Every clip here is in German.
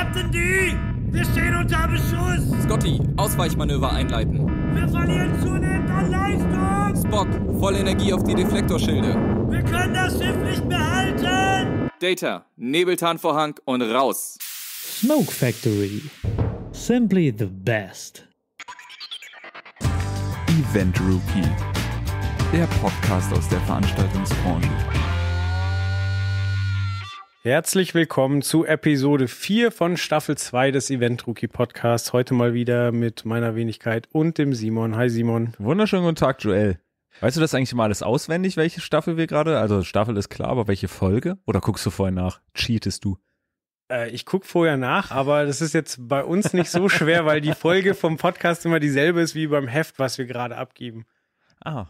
Captain D, Wir stehen unter Beschuss! Scotty, Ausweichmanöver einleiten. Wir verlieren zunehmend an Leistung! Spock, voll Energie auf die Deflektorschilde. Wir können das Schiff nicht behalten! Data, Nebeltarnvorhang und raus! Smoke Factory. Simply the best. Event Rookie. Der Podcast aus der Veranstaltungsbranche. Herzlich willkommen zu Episode 4 von Staffel 2 des Event Rookie Podcasts. Heute mal wieder mit meiner Wenigkeit und dem Simon. Hi Simon. Wunderschönen guten Tag, Joel. Weißt du das eigentlich mal alles auswendig, welche Staffel wir gerade? Also Staffel ist klar, aber welche Folge? Oder guckst du vorher nach? Cheatest du? Äh, ich gucke vorher nach, aber das ist jetzt bei uns nicht so schwer, weil die Folge vom Podcast immer dieselbe ist wie beim Heft, was wir gerade abgeben. Ah.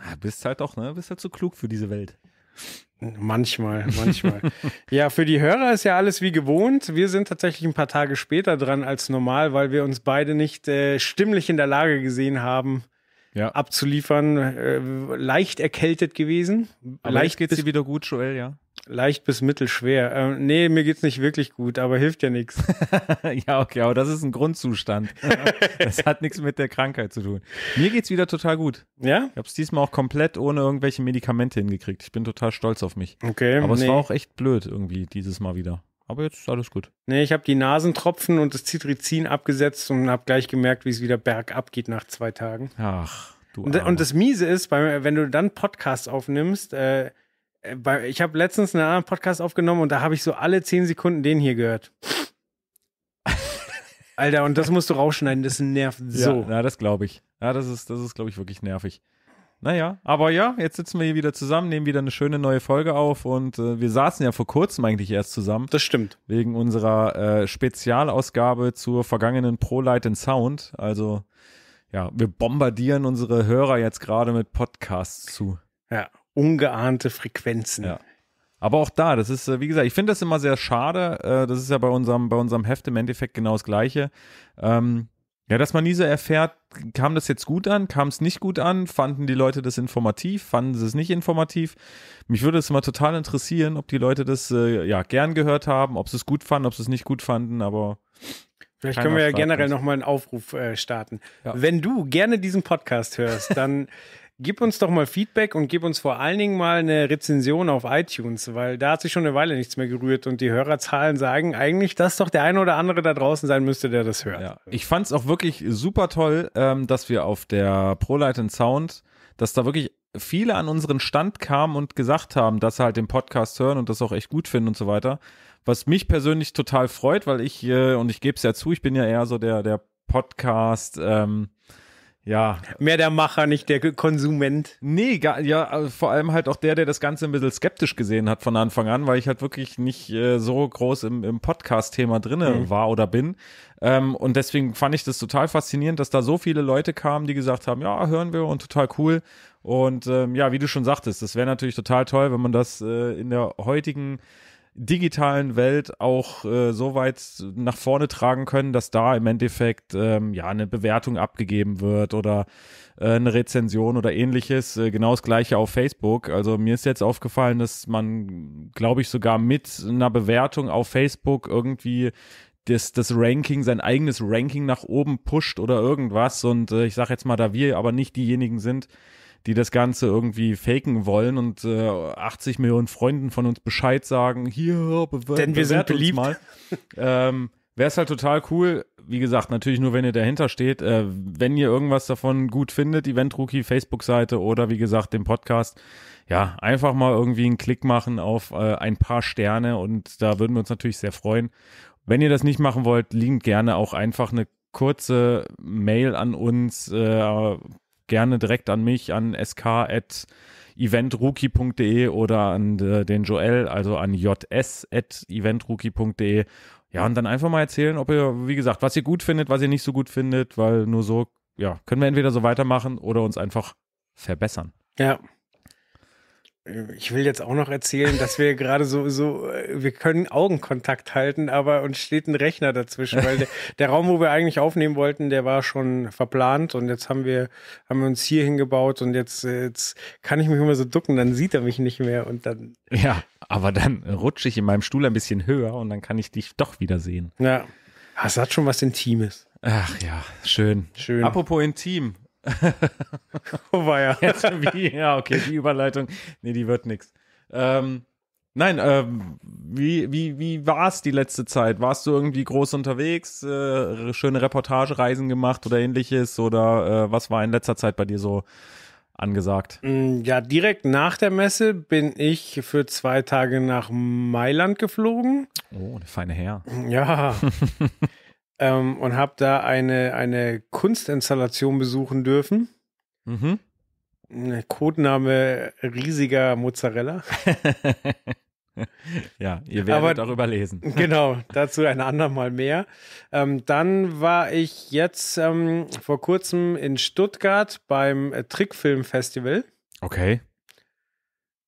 ah bist halt doch, ne? Bist halt zu so klug für diese Welt. Manchmal, manchmal. ja, für die Hörer ist ja alles wie gewohnt. Wir sind tatsächlich ein paar Tage später dran als normal, weil wir uns beide nicht äh, stimmlich in der Lage gesehen haben, ja. abzuliefern. Äh, leicht erkältet gewesen. Aber leicht geht es dir wieder gut, Joel, ja. Leicht bis mittelschwer. Äh, nee, mir geht's nicht wirklich gut, aber hilft ja nichts. Ja, okay, aber das ist ein Grundzustand. das hat nichts mit der Krankheit zu tun. Mir geht's wieder total gut. Ja? Ich habe es diesmal auch komplett ohne irgendwelche Medikamente hingekriegt. Ich bin total stolz auf mich. Okay. Aber es war auch echt blöd irgendwie dieses Mal wieder. Aber jetzt ist alles gut. Nee, ich habe die Nasentropfen und das Citrizin abgesetzt und habe gleich gemerkt, wie es wieder bergab geht nach zwei Tagen. Ach, du und, und das Miese ist, wenn du dann Podcasts aufnimmst, äh, äh, ich habe letztens einen anderen Podcast aufgenommen und da habe ich so alle zehn Sekunden den hier gehört. Alter, und das musst du rausschneiden, das nervt so. Ja, na, das glaube ich. Ja, das ist, das ist, glaube ich, wirklich nervig. Naja, aber ja, jetzt sitzen wir hier wieder zusammen, nehmen wieder eine schöne neue Folge auf und äh, wir saßen ja vor kurzem eigentlich erst zusammen. Das stimmt. Wegen unserer äh, Spezialausgabe zur vergangenen Pro Light Sound. Also ja, wir bombardieren unsere Hörer jetzt gerade mit Podcasts zu. Ja, ungeahnte Frequenzen. Ja. Aber auch da, das ist, äh, wie gesagt, ich finde das immer sehr schade. Äh, das ist ja bei unserem, bei unserem Heft im Endeffekt genau das Gleiche. Ähm, ja, dass man nie so erfährt, kam das jetzt gut an, kam es nicht gut an, fanden die Leute das informativ, fanden sie es nicht informativ. Mich würde es immer total interessieren, ob die Leute das äh, ja gern gehört haben, ob sie es gut fanden, ob sie es nicht gut fanden, aber. Vielleicht können wir ja generell nochmal einen Aufruf äh, starten. Ja. Wenn du gerne diesen Podcast hörst, dann Gib uns doch mal Feedback und gib uns vor allen Dingen mal eine Rezension auf iTunes, weil da hat sich schon eine Weile nichts mehr gerührt und die Hörerzahlen sagen eigentlich, dass doch der eine oder andere da draußen sein müsste, der das hört. Ja. Ich fand es auch wirklich super toll, ähm, dass wir auf der ProLight Sound, dass da wirklich viele an unseren Stand kamen und gesagt haben, dass sie halt den Podcast hören und das auch echt gut finden und so weiter. Was mich persönlich total freut, weil ich, äh, und ich gebe es ja zu, ich bin ja eher so der, der Podcast, ähm, ja. Mehr der Macher, nicht der Konsument. Nee, gar, ja, also vor allem halt auch der, der das Ganze ein bisschen skeptisch gesehen hat von Anfang an, weil ich halt wirklich nicht äh, so groß im, im Podcast-Thema drinne mhm. war oder bin. Ähm, und deswegen fand ich das total faszinierend, dass da so viele Leute kamen, die gesagt haben, ja, hören wir und total cool. Und ähm, ja, wie du schon sagtest, das wäre natürlich total toll, wenn man das äh, in der heutigen digitalen Welt auch äh, so weit nach vorne tragen können, dass da im Endeffekt ähm, ja eine Bewertung abgegeben wird oder äh, eine Rezension oder ähnliches. Äh, genau das gleiche auf Facebook. Also mir ist jetzt aufgefallen, dass man, glaube ich, sogar mit einer Bewertung auf Facebook irgendwie das, das Ranking, sein eigenes Ranking nach oben pusht oder irgendwas. Und äh, ich sage jetzt mal, da wir aber nicht diejenigen sind, die das Ganze irgendwie faken wollen und äh, 80 Millionen Freunden von uns Bescheid sagen, hier, bewerbt Denn wir sind beliebt. mal. ähm, Wäre es halt total cool, wie gesagt, natürlich nur, wenn ihr dahinter steht. Äh, wenn ihr irgendwas davon gut findet, Event Rookie, Facebook-Seite oder wie gesagt, den Podcast, ja, einfach mal irgendwie einen Klick machen auf äh, ein paar Sterne und da würden wir uns natürlich sehr freuen. Wenn ihr das nicht machen wollt, liegend gerne auch einfach eine kurze Mail an uns, äh, gerne direkt an mich, an sk.eventrookie.de oder an äh, den Joel, also an js.eventrookie.de. Ja, und dann einfach mal erzählen, ob ihr, wie gesagt, was ihr gut findet, was ihr nicht so gut findet, weil nur so, ja, können wir entweder so weitermachen oder uns einfach verbessern. Ja, ich will jetzt auch noch erzählen, dass wir gerade so, so, äh, wir können Augenkontakt halten, aber uns steht ein Rechner dazwischen, weil der, der, Raum, wo wir eigentlich aufnehmen wollten, der war schon verplant und jetzt haben wir, haben wir uns hier hingebaut und jetzt, jetzt kann ich mich immer so ducken, dann sieht er mich nicht mehr und dann. Ja, aber dann rutsche ich in meinem Stuhl ein bisschen höher und dann kann ich dich doch wieder sehen. Ja. Das ah, hat schon was Intimes. Ach ja, schön. Schön. Apropos intim, oh, war ja. Jetzt, wie, ja, okay, die Überleitung. Nee, die wird nichts. Ähm, nein, ähm, wie, wie, wie war es die letzte Zeit? Warst du irgendwie groß unterwegs, äh, schöne Reportagereisen gemacht oder ähnliches? Oder äh, was war in letzter Zeit bei dir so angesagt? Mm, ja, direkt nach der Messe bin ich für zwei Tage nach Mailand geflogen. Oh, der feine Herr. Ja. ähm, und habe da eine, eine Kunstinstallation besuchen dürfen. Mhm. Codename riesiger Mozzarella. ja, ihr werdet Aber, darüber lesen. genau, dazu ein andermal mehr. Ähm, dann war ich jetzt ähm, vor kurzem in Stuttgart beim äh, Trickfilmfestival. Okay.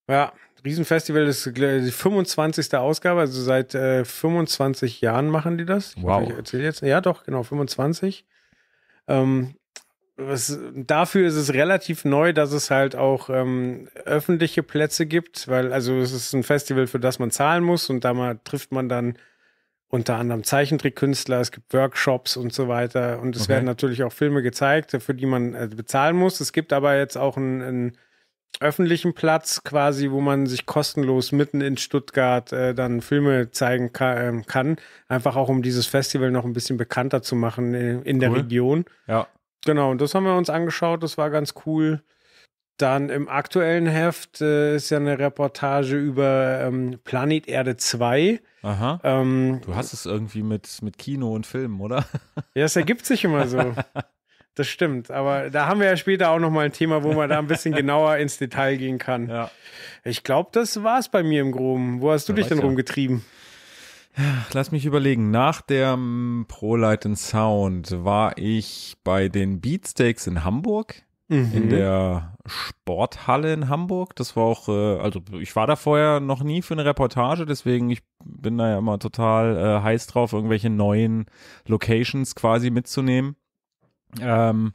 Ja, Riesenfestival ist äh, die 25. Ausgabe, also seit äh, 25 Jahren machen die das. Ich wow. Weiß, ich jetzt. Ja, doch, genau, 25. Ähm, was, dafür ist es relativ neu, dass es halt auch ähm, öffentliche Plätze gibt, weil also es ist ein Festival, für das man zahlen muss und da mal, trifft man dann unter anderem Zeichentrickkünstler, es gibt Workshops und so weiter und es okay. werden natürlich auch Filme gezeigt, für die man äh, bezahlen muss. Es gibt aber jetzt auch ein, ein öffentlichen Platz quasi, wo man sich kostenlos mitten in Stuttgart äh, dann Filme zeigen kann, äh, kann, Einfach auch um dieses Festival noch ein bisschen bekannter zu machen äh, in, in cool. der Region. Ja. Genau, und das haben wir uns angeschaut, das war ganz cool. Dann im aktuellen Heft äh, ist ja eine Reportage über ähm, Planet Erde 2. Aha. Ähm, du hast es irgendwie mit, mit Kino und Film, oder? Ja, es ergibt sich immer so. Das stimmt, aber da haben wir ja später auch nochmal ein Thema, wo man da ein bisschen genauer ins Detail gehen kann. Ja. Ich glaube, das war es bei mir im Groben. Wo hast du ja, dich denn ja. rumgetrieben? Lass mich überlegen. Nach der ProLight Sound war ich bei den Beatsteaks in Hamburg. Mhm. In der Sporthalle in Hamburg. Das war auch, äh, also ich war da vorher noch nie für eine Reportage, deswegen ich bin da ja immer total äh, heiß drauf, irgendwelche neuen Locations quasi mitzunehmen. Ähm,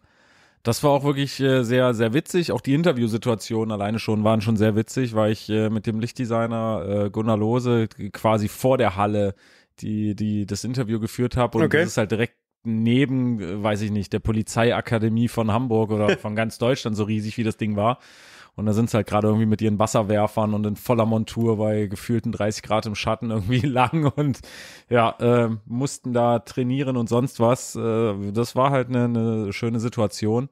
das war auch wirklich äh, sehr, sehr witzig. Auch die Interviewsituationen alleine schon waren schon sehr witzig, weil ich äh, mit dem Lichtdesigner äh, Gunnar Lose quasi vor der Halle die, die das Interview geführt habe. Und okay. das ist halt direkt neben, äh, weiß ich nicht, der Polizeiakademie von Hamburg oder von ganz Deutschland, so riesig wie das Ding war. Und da sind sie halt gerade irgendwie mit ihren Wasserwerfern und in voller Montur bei gefühlten 30 Grad im Schatten irgendwie lang und ja, äh, mussten da trainieren und sonst was. Äh, das war halt eine, eine schöne Situation.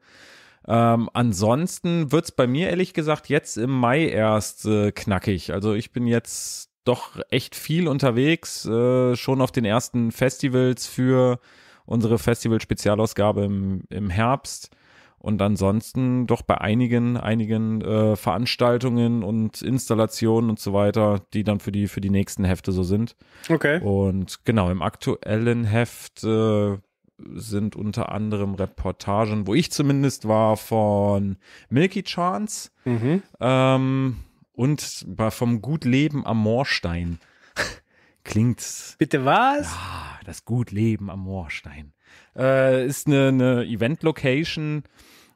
Ähm, ansonsten es bei mir ehrlich gesagt jetzt im Mai erst äh, knackig. Also ich bin jetzt doch echt viel unterwegs, äh, schon auf den ersten Festivals für unsere Festival-Spezialausgabe im, im Herbst. Und ansonsten doch bei einigen, einigen äh, Veranstaltungen und Installationen und so weiter, die dann für die, für die nächsten Hefte so sind. Okay. Und genau, im aktuellen Heft äh, sind unter anderem Reportagen, wo ich zumindest war, von Milky Chance mhm. ähm, und vom Gut Leben am Moorstein. Klingt's. Bitte was? Ja, das Gut Leben am Moorstein. Äh, ist eine, eine Event-Location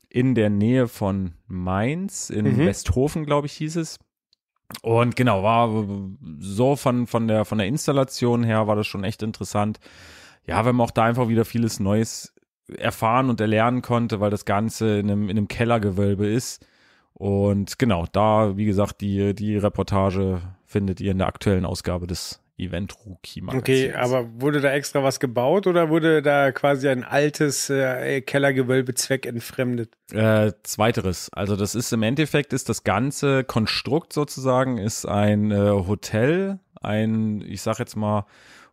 in der Nähe von Mainz, in mhm. Westhofen, glaube ich, hieß es. Und genau, war so von, von, der, von der Installation her war das schon echt interessant. Ja, wenn man auch da einfach wieder vieles Neues erfahren und erlernen konnte, weil das Ganze in einem, in einem Kellergewölbe ist. Und genau, da, wie gesagt, die, die Reportage findet ihr in der aktuellen Ausgabe des Event-Rookie mal. Okay, aber wurde da extra was gebaut oder wurde da quasi ein altes äh, Kellergewölbe zweckentfremdet? Äh, zweiteres. Also das ist im Endeffekt ist das ganze Konstrukt sozusagen ist ein äh, Hotel, ein, ich sag jetzt mal,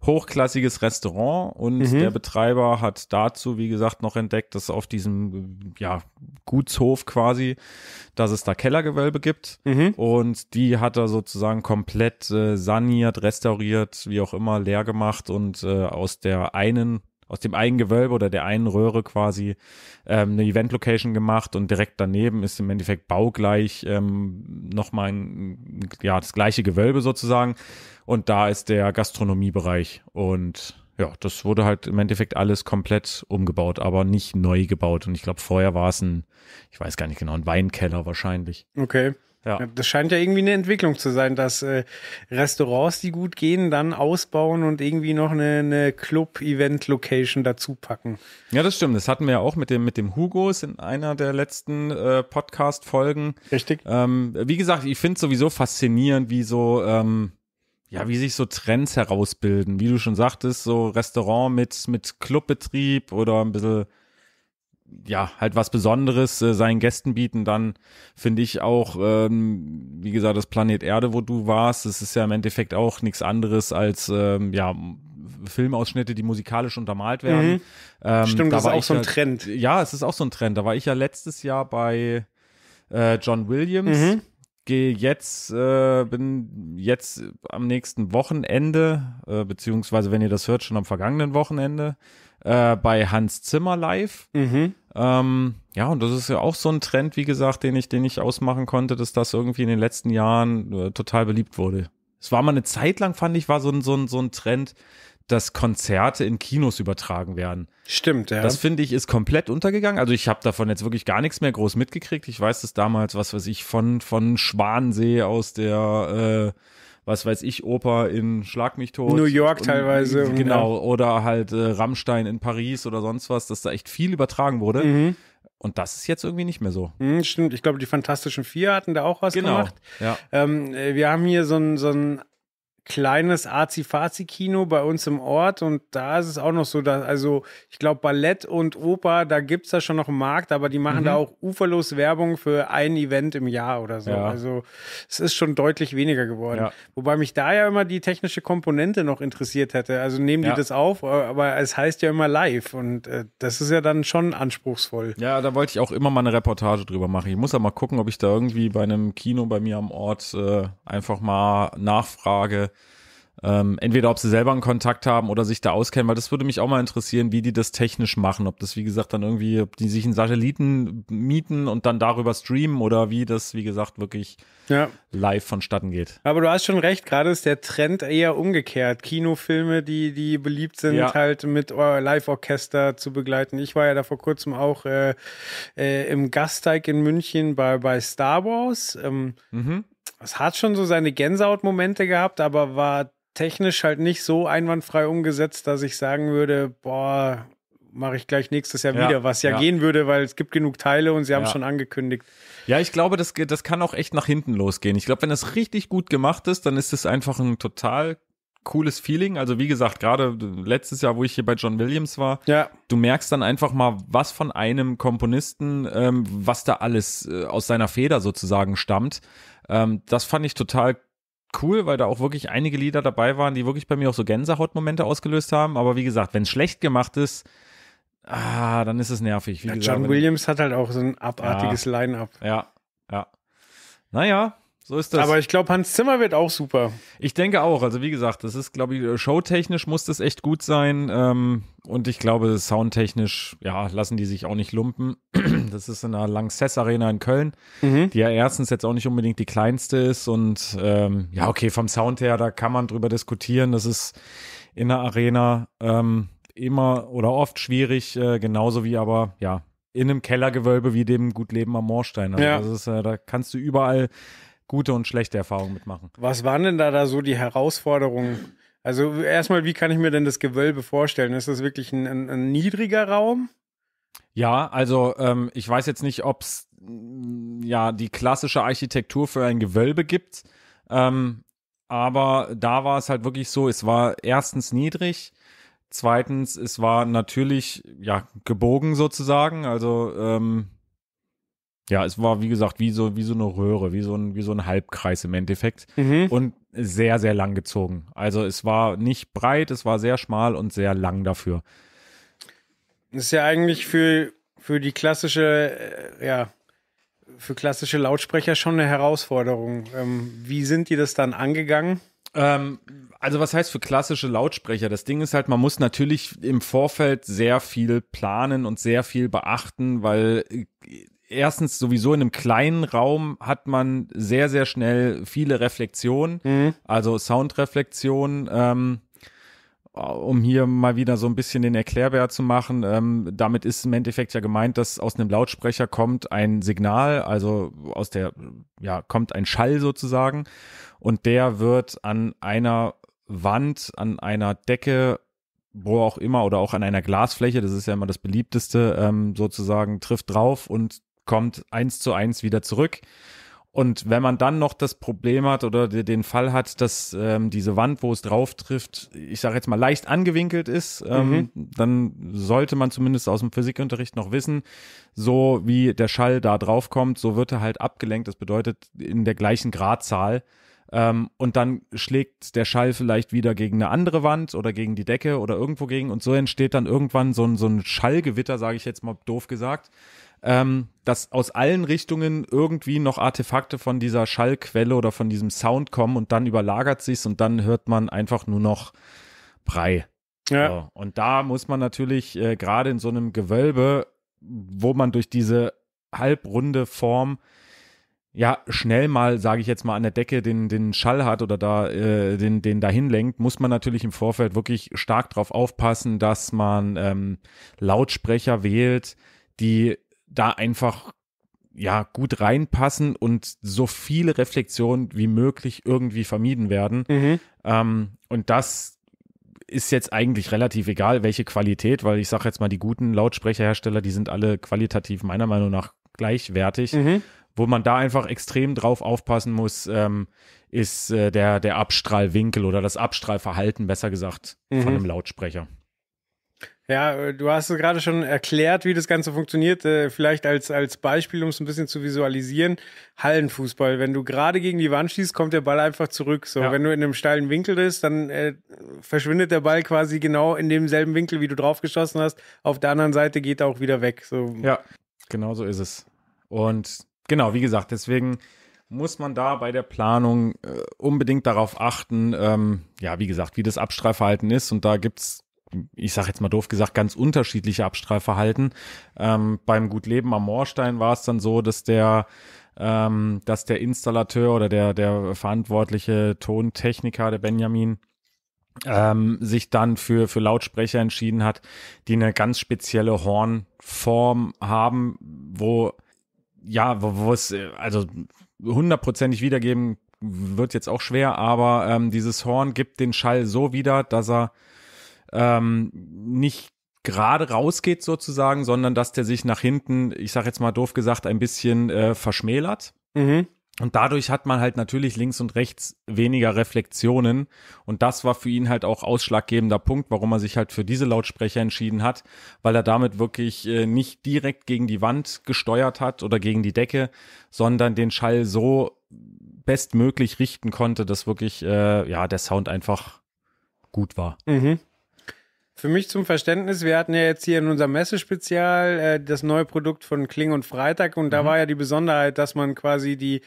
hochklassiges Restaurant und mhm. der Betreiber hat dazu, wie gesagt, noch entdeckt, dass auf diesem ja, Gutshof quasi, dass es da Kellergewölbe gibt mhm. und die hat er sozusagen komplett äh, saniert, restauriert, wie auch immer, leer gemacht und äh, aus der einen aus dem einen Gewölbe oder der einen Röhre quasi ähm, eine Event-Location gemacht und direkt daneben ist im Endeffekt baugleich ähm, nochmal ein, ja, das gleiche Gewölbe sozusagen. Und da ist der Gastronomiebereich. Und ja, das wurde halt im Endeffekt alles komplett umgebaut, aber nicht neu gebaut. Und ich glaube, vorher war es ein, ich weiß gar nicht genau, ein Weinkeller wahrscheinlich. Okay. Ja. Das scheint ja irgendwie eine Entwicklung zu sein, dass äh, Restaurants, die gut gehen, dann ausbauen und irgendwie noch eine, eine Club-Event-Location dazu packen. Ja, das stimmt. Das hatten wir ja auch mit dem, mit dem Hugos in einer der letzten äh, Podcast-Folgen. Richtig. Ähm, wie gesagt, ich finde sowieso faszinierend, wie so, ähm, ja, wie sich so Trends herausbilden. Wie du schon sagtest, so Restaurant mit, mit Clubbetrieb oder ein bisschen ja, halt was Besonderes äh, seinen Gästen bieten, dann finde ich auch, ähm, wie gesagt, das Planet Erde, wo du warst, das ist ja im Endeffekt auch nichts anderes als, ähm, ja, Filmausschnitte, die musikalisch untermalt mhm. werden. Mhm. Ähm, Stimmt, da das ist auch so ein ja, Trend. Ja, es ist auch so ein Trend. Da war ich ja letztes Jahr bei äh, John Williams. Mhm gehe jetzt, äh, bin jetzt am nächsten Wochenende, äh, beziehungsweise wenn ihr das hört, schon am vergangenen Wochenende, äh, bei Hans Zimmer live. Mhm. Ähm, ja, und das ist ja auch so ein Trend, wie gesagt, den ich, den ich ausmachen konnte, dass das irgendwie in den letzten Jahren äh, total beliebt wurde. Es war mal eine Zeit lang, fand ich, war so ein, so ein, so ein Trend, dass Konzerte in Kinos übertragen werden. Stimmt, ja. Das finde ich ist komplett untergegangen. Also ich habe davon jetzt wirklich gar nichts mehr groß mitgekriegt. Ich weiß, das damals, was weiß ich, von, von Schwansee aus der äh, was weiß ich, Oper in Schlag mich tot. New York und, teilweise. Und, äh, genau, oder halt äh, Rammstein in Paris oder sonst was, dass da echt viel übertragen wurde. Mhm. Und das ist jetzt irgendwie nicht mehr so. Mhm, stimmt, ich glaube, die Fantastischen Vier hatten da auch was genau. gemacht. Ja. Ähm, äh, wir haben hier so ein, so ein kleines Azi-Fazi-Kino bei uns im Ort und da ist es auch noch so, dass, also ich glaube, Ballett und Oper, da gibt es da schon noch einen Markt, aber die machen mhm. da auch uferlos Werbung für ein Event im Jahr oder so. Ja. Also es ist schon deutlich weniger geworden. Ja. Wobei mich da ja immer die technische Komponente noch interessiert hätte. Also nehmen die ja. das auf, äh, aber es heißt ja immer live und äh, das ist ja dann schon anspruchsvoll. Ja, da wollte ich auch immer mal eine Reportage drüber machen. Ich muss ja mal gucken, ob ich da irgendwie bei einem Kino bei mir am Ort äh, einfach mal nachfrage, ähm, entweder ob sie selber einen Kontakt haben oder sich da auskennen, weil das würde mich auch mal interessieren, wie die das technisch machen, ob das wie gesagt dann irgendwie, ob die sich einen Satelliten mieten und dann darüber streamen oder wie das wie gesagt wirklich ja. live vonstatten geht. Aber du hast schon recht, gerade ist der Trend eher umgekehrt. Kinofilme, die die beliebt sind, ja. halt mit Live-Orchester zu begleiten. Ich war ja da vor kurzem auch äh, äh, im Gasteig in München bei, bei Star Wars. Ähm, mhm. Es hat schon so seine Gänsehaut-Momente gehabt, aber war technisch halt nicht so einwandfrei umgesetzt, dass ich sagen würde, boah, mache ich gleich nächstes Jahr ja, wieder, was ja, ja, gehen würde, weil es gibt genug Teile und sie haben ja. schon angekündigt. Ja, ich glaube, das, das kann auch echt nach hinten losgehen. Ich glaube, wenn das richtig gut gemacht ist, dann ist es einfach ein total cooles Feeling. Also wie gesagt, gerade letztes Jahr, wo ich hier bei John Williams war, ja. du merkst dann einfach mal, was von einem Komponisten, ähm, was da alles äh, aus seiner Feder sozusagen stammt. Ähm, das fand ich total cool cool, weil da auch wirklich einige Lieder dabei waren, die wirklich bei mir auch so Gänsehautmomente ausgelöst haben. Aber wie gesagt, wenn es schlecht gemacht ist, ah, dann ist es nervig. Ja, gesagt, John Williams hat halt auch so ein abartiges ja, Line-up. Ja, ja. Naja, so ist das. Aber ich glaube, Hans Zimmer wird auch super. Ich denke auch. Also wie gesagt, das ist, glaube ich, äh, showtechnisch muss das echt gut sein. Ähm, und ich glaube, soundtechnisch, ja, lassen die sich auch nicht lumpen. Das ist in der Lanxess Arena in Köln, mhm. die ja erstens jetzt auch nicht unbedingt die kleinste ist. Und ähm, ja, okay, vom Sound her, da kann man drüber diskutieren. Das ist in der Arena ähm, immer oder oft schwierig, äh, genauso wie aber, ja, in einem Kellergewölbe wie dem Gutleben am Moorstein. Also, ja. ist, äh, da kannst du überall gute und schlechte Erfahrungen mitmachen. Was waren denn da, da so die Herausforderungen? Also erstmal, wie kann ich mir denn das Gewölbe vorstellen? Ist das wirklich ein, ein, ein niedriger Raum? Ja, also ähm, ich weiß jetzt nicht, ob es mm, ja die klassische Architektur für ein Gewölbe gibt. Ähm, aber da war es halt wirklich so, es war erstens niedrig, zweitens, es war natürlich ja gebogen sozusagen. Also ähm, ja, es war, wie gesagt, wie so, wie so eine Röhre, wie so ein, wie so ein Halbkreis im Endeffekt. Mhm. Und sehr, sehr lang gezogen. Also es war nicht breit, es war sehr schmal und sehr lang dafür. Das ist ja eigentlich für, für die klassische, äh, ja, für klassische Lautsprecher schon eine Herausforderung. Ähm, wie sind die das dann angegangen? Ähm, also was heißt für klassische Lautsprecher? Das Ding ist halt, man muss natürlich im Vorfeld sehr viel planen und sehr viel beachten, weil äh, erstens sowieso in einem kleinen Raum hat man sehr, sehr schnell viele Reflexionen, mhm. also Soundreflexionen. Ähm, um hier mal wieder so ein bisschen den Erklärbär zu machen, ähm, damit ist im Endeffekt ja gemeint, dass aus einem Lautsprecher kommt ein Signal, also aus der, ja, kommt ein Schall sozusagen und der wird an einer Wand, an einer Decke wo auch immer oder auch an einer Glasfläche, das ist ja immer das beliebteste, ähm, sozusagen trifft drauf und kommt eins zu eins wieder zurück. Und wenn man dann noch das Problem hat oder den Fall hat, dass ähm, diese Wand, wo es drauf trifft, ich sage jetzt mal leicht angewinkelt ist, ähm, mhm. dann sollte man zumindest aus dem Physikunterricht noch wissen, so wie der Schall da drauf kommt, so wird er halt abgelenkt. Das bedeutet in der gleichen Gradzahl. Ähm, und dann schlägt der Schall vielleicht wieder gegen eine andere Wand oder gegen die Decke oder irgendwo gegen. Und so entsteht dann irgendwann so ein, so ein Schallgewitter, sage ich jetzt mal doof gesagt ähm, dass aus allen Richtungen irgendwie noch Artefakte von dieser Schallquelle oder von diesem Sound kommen und dann überlagert sich's und dann hört man einfach nur noch Brei. Ja. So. Und da muss man natürlich äh, gerade in so einem Gewölbe, wo man durch diese halbrunde Form ja schnell mal, sage ich jetzt mal, an der Decke den, den Schall hat oder da äh, den, den dahin lenkt, muss man natürlich im Vorfeld wirklich stark drauf aufpassen, dass man ähm, Lautsprecher wählt, die da einfach ja gut reinpassen und so viele Reflexionen wie möglich irgendwie vermieden werden. Mhm. Ähm, und das ist jetzt eigentlich relativ egal, welche Qualität, weil ich sage jetzt mal, die guten Lautsprecherhersteller, die sind alle qualitativ meiner Meinung nach gleichwertig. Mhm. Wo man da einfach extrem drauf aufpassen muss, ähm, ist äh, der, der Abstrahlwinkel oder das Abstrahlverhalten, besser gesagt, mhm. von einem Lautsprecher. Ja, äh, du hast gerade schon erklärt, wie das Ganze funktioniert. Äh, vielleicht als, als Beispiel, um es ein bisschen zu visualisieren. Hallenfußball. Wenn du gerade gegen die Wand schießt, kommt der Ball einfach zurück. So, ja. wenn du in einem steilen Winkel bist, dann äh, verschwindet der Ball quasi genau in demselben Winkel, wie du drauf geschossen hast. Auf der anderen Seite geht er auch wieder weg. So. Ja, genau so ist es. Und genau, wie gesagt, deswegen muss man da bei der Planung äh, unbedingt darauf achten, ähm, ja, wie gesagt, wie das Abstreifverhalten ist. Und da gibt es ich sage jetzt mal doof gesagt, ganz unterschiedliche Abstrahlverhalten. Ähm, beim Gutleben am Moorstein war es dann so, dass der ähm, dass der Installateur oder der, der verantwortliche Tontechniker, der Benjamin, ähm, sich dann für, für Lautsprecher entschieden hat, die eine ganz spezielle Hornform haben, wo, ja, wo, wo es, äh, also hundertprozentig wiedergeben wird jetzt auch schwer, aber ähm, dieses Horn gibt den Schall so wieder, dass er ähm, nicht gerade rausgeht sozusagen, sondern dass der sich nach hinten, ich sag jetzt mal doof gesagt, ein bisschen äh, verschmälert. Mhm. Und dadurch hat man halt natürlich links und rechts weniger Reflexionen. Und das war für ihn halt auch ausschlaggebender Punkt, warum er sich halt für diese Lautsprecher entschieden hat, weil er damit wirklich äh, nicht direkt gegen die Wand gesteuert hat oder gegen die Decke, sondern den Schall so bestmöglich richten konnte, dass wirklich äh, ja der Sound einfach gut war. Mhm. Für mich zum Verständnis, wir hatten ja jetzt hier in unserem Messespezial äh, das neue Produkt von Kling und Freitag und mhm. da war ja die Besonderheit, dass man quasi die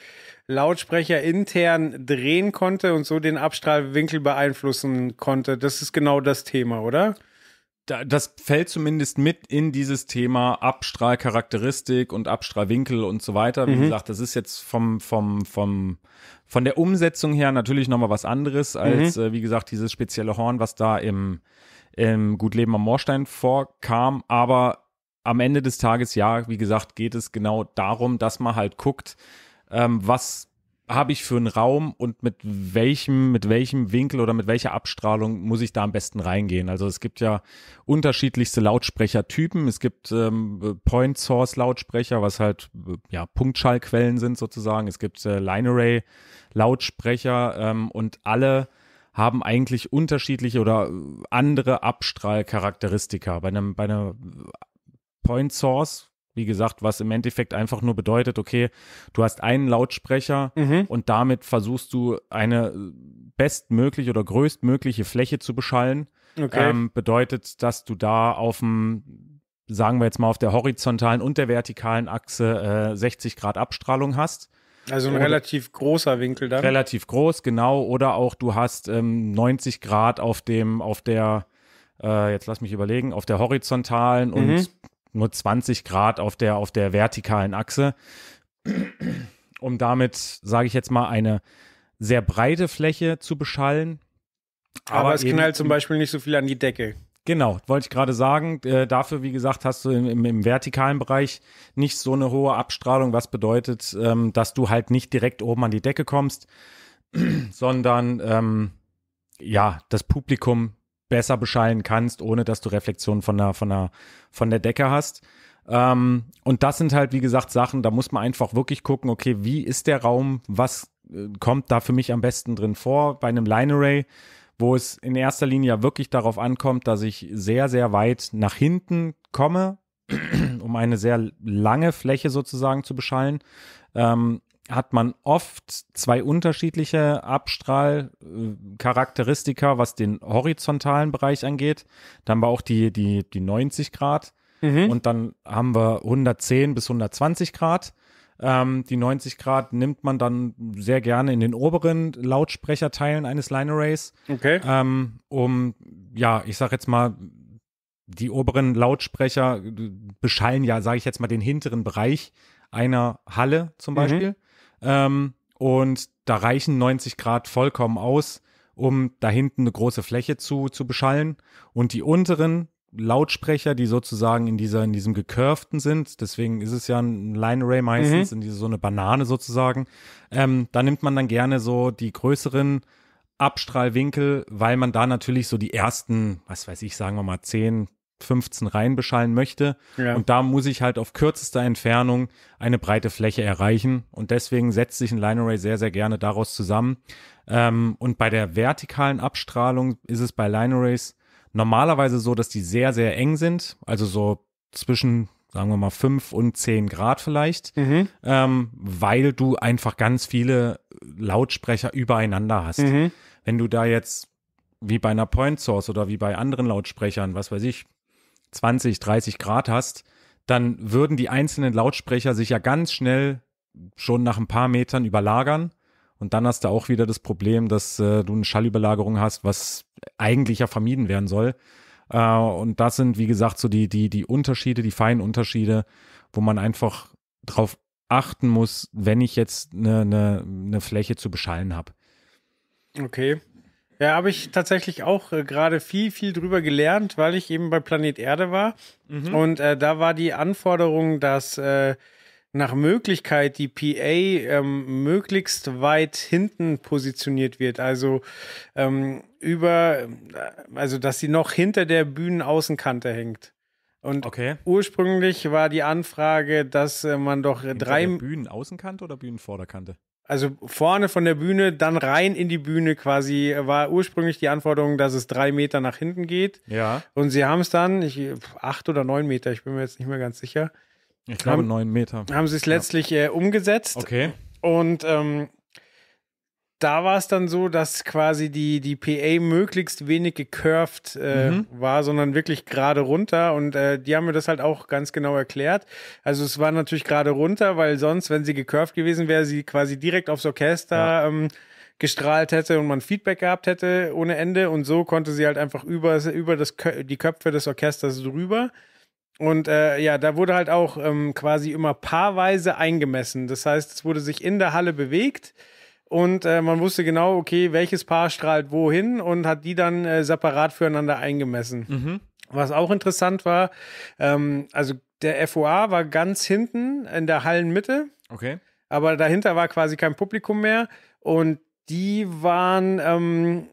Lautsprecher intern drehen konnte und so den Abstrahlwinkel beeinflussen konnte. Das ist genau das Thema, oder? das fällt zumindest mit in dieses Thema Abstrahlcharakteristik und Abstrahlwinkel und so weiter. Wie mhm. gesagt, das ist jetzt vom, vom, vom, von der Umsetzung her natürlich nochmal was anderes als, mhm. äh, wie gesagt, dieses spezielle Horn, was da im, ähm, Gut Leben am Moorstein vorkam. Aber am Ende des Tages, ja, wie gesagt, geht es genau darum, dass man halt guckt, ähm, was habe ich für einen Raum und mit welchem, mit welchem Winkel oder mit welcher Abstrahlung muss ich da am besten reingehen? Also es gibt ja unterschiedlichste Lautsprechertypen. Es gibt ähm, Point Source Lautsprecher, was halt äh, ja Punktschallquellen sind sozusagen. Es gibt äh, Line Array Lautsprecher ähm, und alle haben eigentlich unterschiedliche oder äh, andere Abstrahlcharakteristika. Bei, einem, bei einer Point Source, wie gesagt, was im Endeffekt einfach nur bedeutet, okay, du hast einen Lautsprecher mhm. und damit versuchst du eine bestmögliche oder größtmögliche Fläche zu beschallen. Okay. Ähm, bedeutet, dass du da auf dem, sagen wir jetzt mal, auf der horizontalen und der vertikalen Achse äh, 60 Grad Abstrahlung hast. Also ein relativ großer Winkel dann. Relativ groß, genau. Oder auch du hast ähm, 90 Grad auf dem, auf der, äh, jetzt lass mich überlegen, auf der horizontalen mhm. und nur 20 Grad auf der, auf der vertikalen Achse. Um damit, sage ich jetzt mal, eine sehr breite Fläche zu beschallen. Aber, aber es knallt zum Beispiel nicht so viel an die Decke. Genau, wollte ich gerade sagen. Äh, dafür, wie gesagt, hast du im, im, im, vertikalen Bereich nicht so eine hohe Abstrahlung, was bedeutet, ähm, dass du halt nicht direkt oben an die Decke kommst, sondern ähm, ja, das Publikum besser beschallen kannst, ohne dass du Reflexionen von der, von der, von der Decke hast. Ähm, und das sind halt, wie gesagt, Sachen, da muss man einfach wirklich gucken, okay, wie ist der Raum, was äh, kommt da für mich am besten drin vor bei einem Line Array? wo es in erster Linie wirklich darauf ankommt, dass ich sehr, sehr weit nach hinten komme, um eine sehr lange Fläche sozusagen zu beschallen, ähm, hat man oft zwei unterschiedliche Abstrahlcharakteristika, was den horizontalen Bereich angeht. Dann war auch die, die, die 90 Grad. Mhm. Und dann haben wir 110 bis 120 Grad. Ähm, die 90 Grad nimmt man dann sehr gerne in den oberen Lautsprecherteilen eines Line Arrays. Okay. Ähm, um, ja, ich sag jetzt mal, die oberen Lautsprecher äh, beschallen ja, sage ich jetzt mal, den hinteren Bereich einer Halle zum mhm. Beispiel. Mhm. Ähm, und da reichen 90 Grad vollkommen aus, um da hinten eine große Fläche zu, zu beschallen. Und die unteren Lautsprecher, die sozusagen in dieser, in diesem gecurvten sind. Deswegen ist es ja ein Line Array meistens, mhm. in diese, so eine Banane sozusagen. Ähm, da nimmt man dann gerne so die größeren Abstrahlwinkel, weil man da natürlich so die ersten, was weiß ich, sagen wir mal 10, 15 Reihen beschallen möchte. Ja. Und da muss ich halt auf kürzester Entfernung eine breite Fläche erreichen. Und deswegen setzt sich ein Line Array sehr, sehr gerne daraus zusammen. Ähm, und bei der vertikalen Abstrahlung ist es bei Line Arrays normalerweise so, dass die sehr, sehr eng sind. Also so zwischen, sagen wir mal, fünf und zehn Grad vielleicht, mhm. ähm, weil du einfach ganz viele Lautsprecher übereinander hast. Mhm. Wenn du da jetzt wie bei einer Point Source oder wie bei anderen Lautsprechern, was weiß ich, 20, 30 Grad hast, dann würden die einzelnen Lautsprecher sich ja ganz schnell schon nach ein paar Metern überlagern und dann hast du auch wieder das Problem, dass äh, du eine Schallüberlagerung hast, was eigentlich ja vermieden werden soll. Äh, und das sind, wie gesagt, so die, die, die Unterschiede, die feinen Unterschiede, wo man einfach drauf achten muss, wenn ich jetzt eine, eine, eine Fläche zu beschallen habe. Okay. Ja, habe ich tatsächlich auch äh, gerade viel, viel drüber gelernt, weil ich eben bei Planet Erde war. Mhm. Und äh, da war die Anforderung, dass äh, nach Möglichkeit die PA ähm, möglichst weit hinten positioniert wird. Also ähm, über, äh, also dass sie noch hinter der Bühnenaußenkante hängt. Und okay. ursprünglich war die Anfrage, dass äh, man doch hinter drei. Bühnenaußenkante oder Bühnenvorderkante? Also vorne von der Bühne, dann rein in die Bühne quasi, äh, war ursprünglich die Anforderung, dass es drei Meter nach hinten geht. Ja. Und sie haben es dann, ich, acht oder neun Meter, ich bin mir jetzt nicht mehr ganz sicher, ich glaube, haben, neun Meter. Haben sie es letztlich ja. äh, umgesetzt. Okay. Und ähm, da war es dann so, dass quasi die, die PA möglichst wenig gecurved äh, mhm. war, sondern wirklich gerade runter. Und äh, die haben mir das halt auch ganz genau erklärt. Also es war natürlich gerade runter, weil sonst, wenn sie gecurved gewesen wäre, sie quasi direkt aufs Orchester ja. ähm, gestrahlt hätte und man Feedback gehabt hätte ohne Ende. Und so konnte sie halt einfach über, über das, die Köpfe des Orchesters drüber. So und äh, ja, da wurde halt auch ähm, quasi immer paarweise eingemessen. Das heißt, es wurde sich in der Halle bewegt und äh, man wusste genau, okay, welches Paar strahlt wohin und hat die dann äh, separat füreinander eingemessen. Mhm. Was auch interessant war, ähm, also der FOA war ganz hinten in der Hallenmitte. Okay. Aber dahinter war quasi kein Publikum mehr. Und die waren ähm,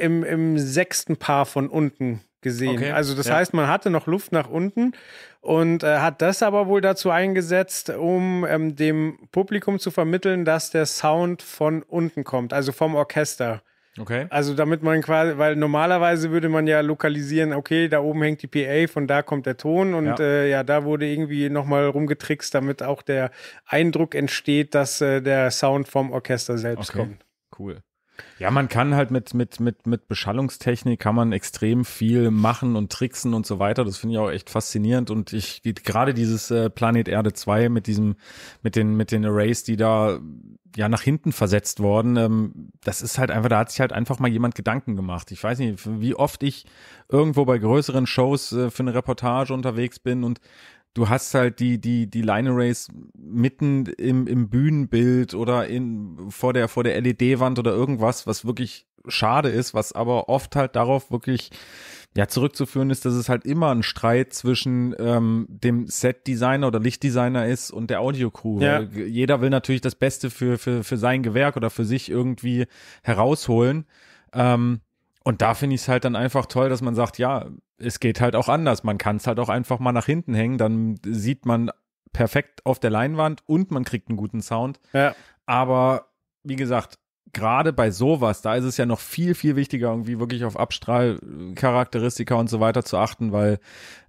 im, im sechsten Paar von unten gesehen. Okay, also das ja. heißt, man hatte noch Luft nach unten und äh, hat das aber wohl dazu eingesetzt, um ähm, dem Publikum zu vermitteln, dass der Sound von unten kommt, also vom Orchester. Okay. Also damit man quasi, weil normalerweise würde man ja lokalisieren, okay, da oben hängt die PA, von da kommt der Ton und ja, äh, ja da wurde irgendwie nochmal rumgetrickst, damit auch der Eindruck entsteht, dass äh, der Sound vom Orchester selbst okay. kommt. Cool. Ja, man kann halt mit, mit, mit, mit Beschallungstechnik kann man extrem viel machen und tricksen und so weiter. Das finde ich auch echt faszinierend. Und ich gerade dieses äh, Planet Erde 2 mit diesem, mit den, mit den Arrays, die da ja nach hinten versetzt worden, ähm, das ist halt einfach, da hat sich halt einfach mal jemand Gedanken gemacht. Ich weiß nicht, wie oft ich irgendwo bei größeren Shows äh, für eine Reportage unterwegs bin und du hast halt die, die, die Line Arrays mitten im, im Bühnenbild oder in, vor der, vor der LED-Wand oder irgendwas, was wirklich schade ist, was aber oft halt darauf wirklich ja zurückzuführen ist, dass es halt immer ein Streit zwischen ähm, dem Set-Designer oder Lichtdesigner ist und der Audio-Crew. Ja. Jeder will natürlich das Beste für, für, für sein Gewerk oder für sich irgendwie herausholen. Ähm, und da finde ich es halt dann einfach toll, dass man sagt, ja, es geht halt auch anders. Man kann es halt auch einfach mal nach hinten hängen, dann sieht man perfekt auf der Leinwand und man kriegt einen guten Sound. Ja. Aber wie gesagt, gerade bei sowas, da ist es ja noch viel, viel wichtiger, irgendwie wirklich auf Abstrahlcharakteristika und so weiter zu achten, weil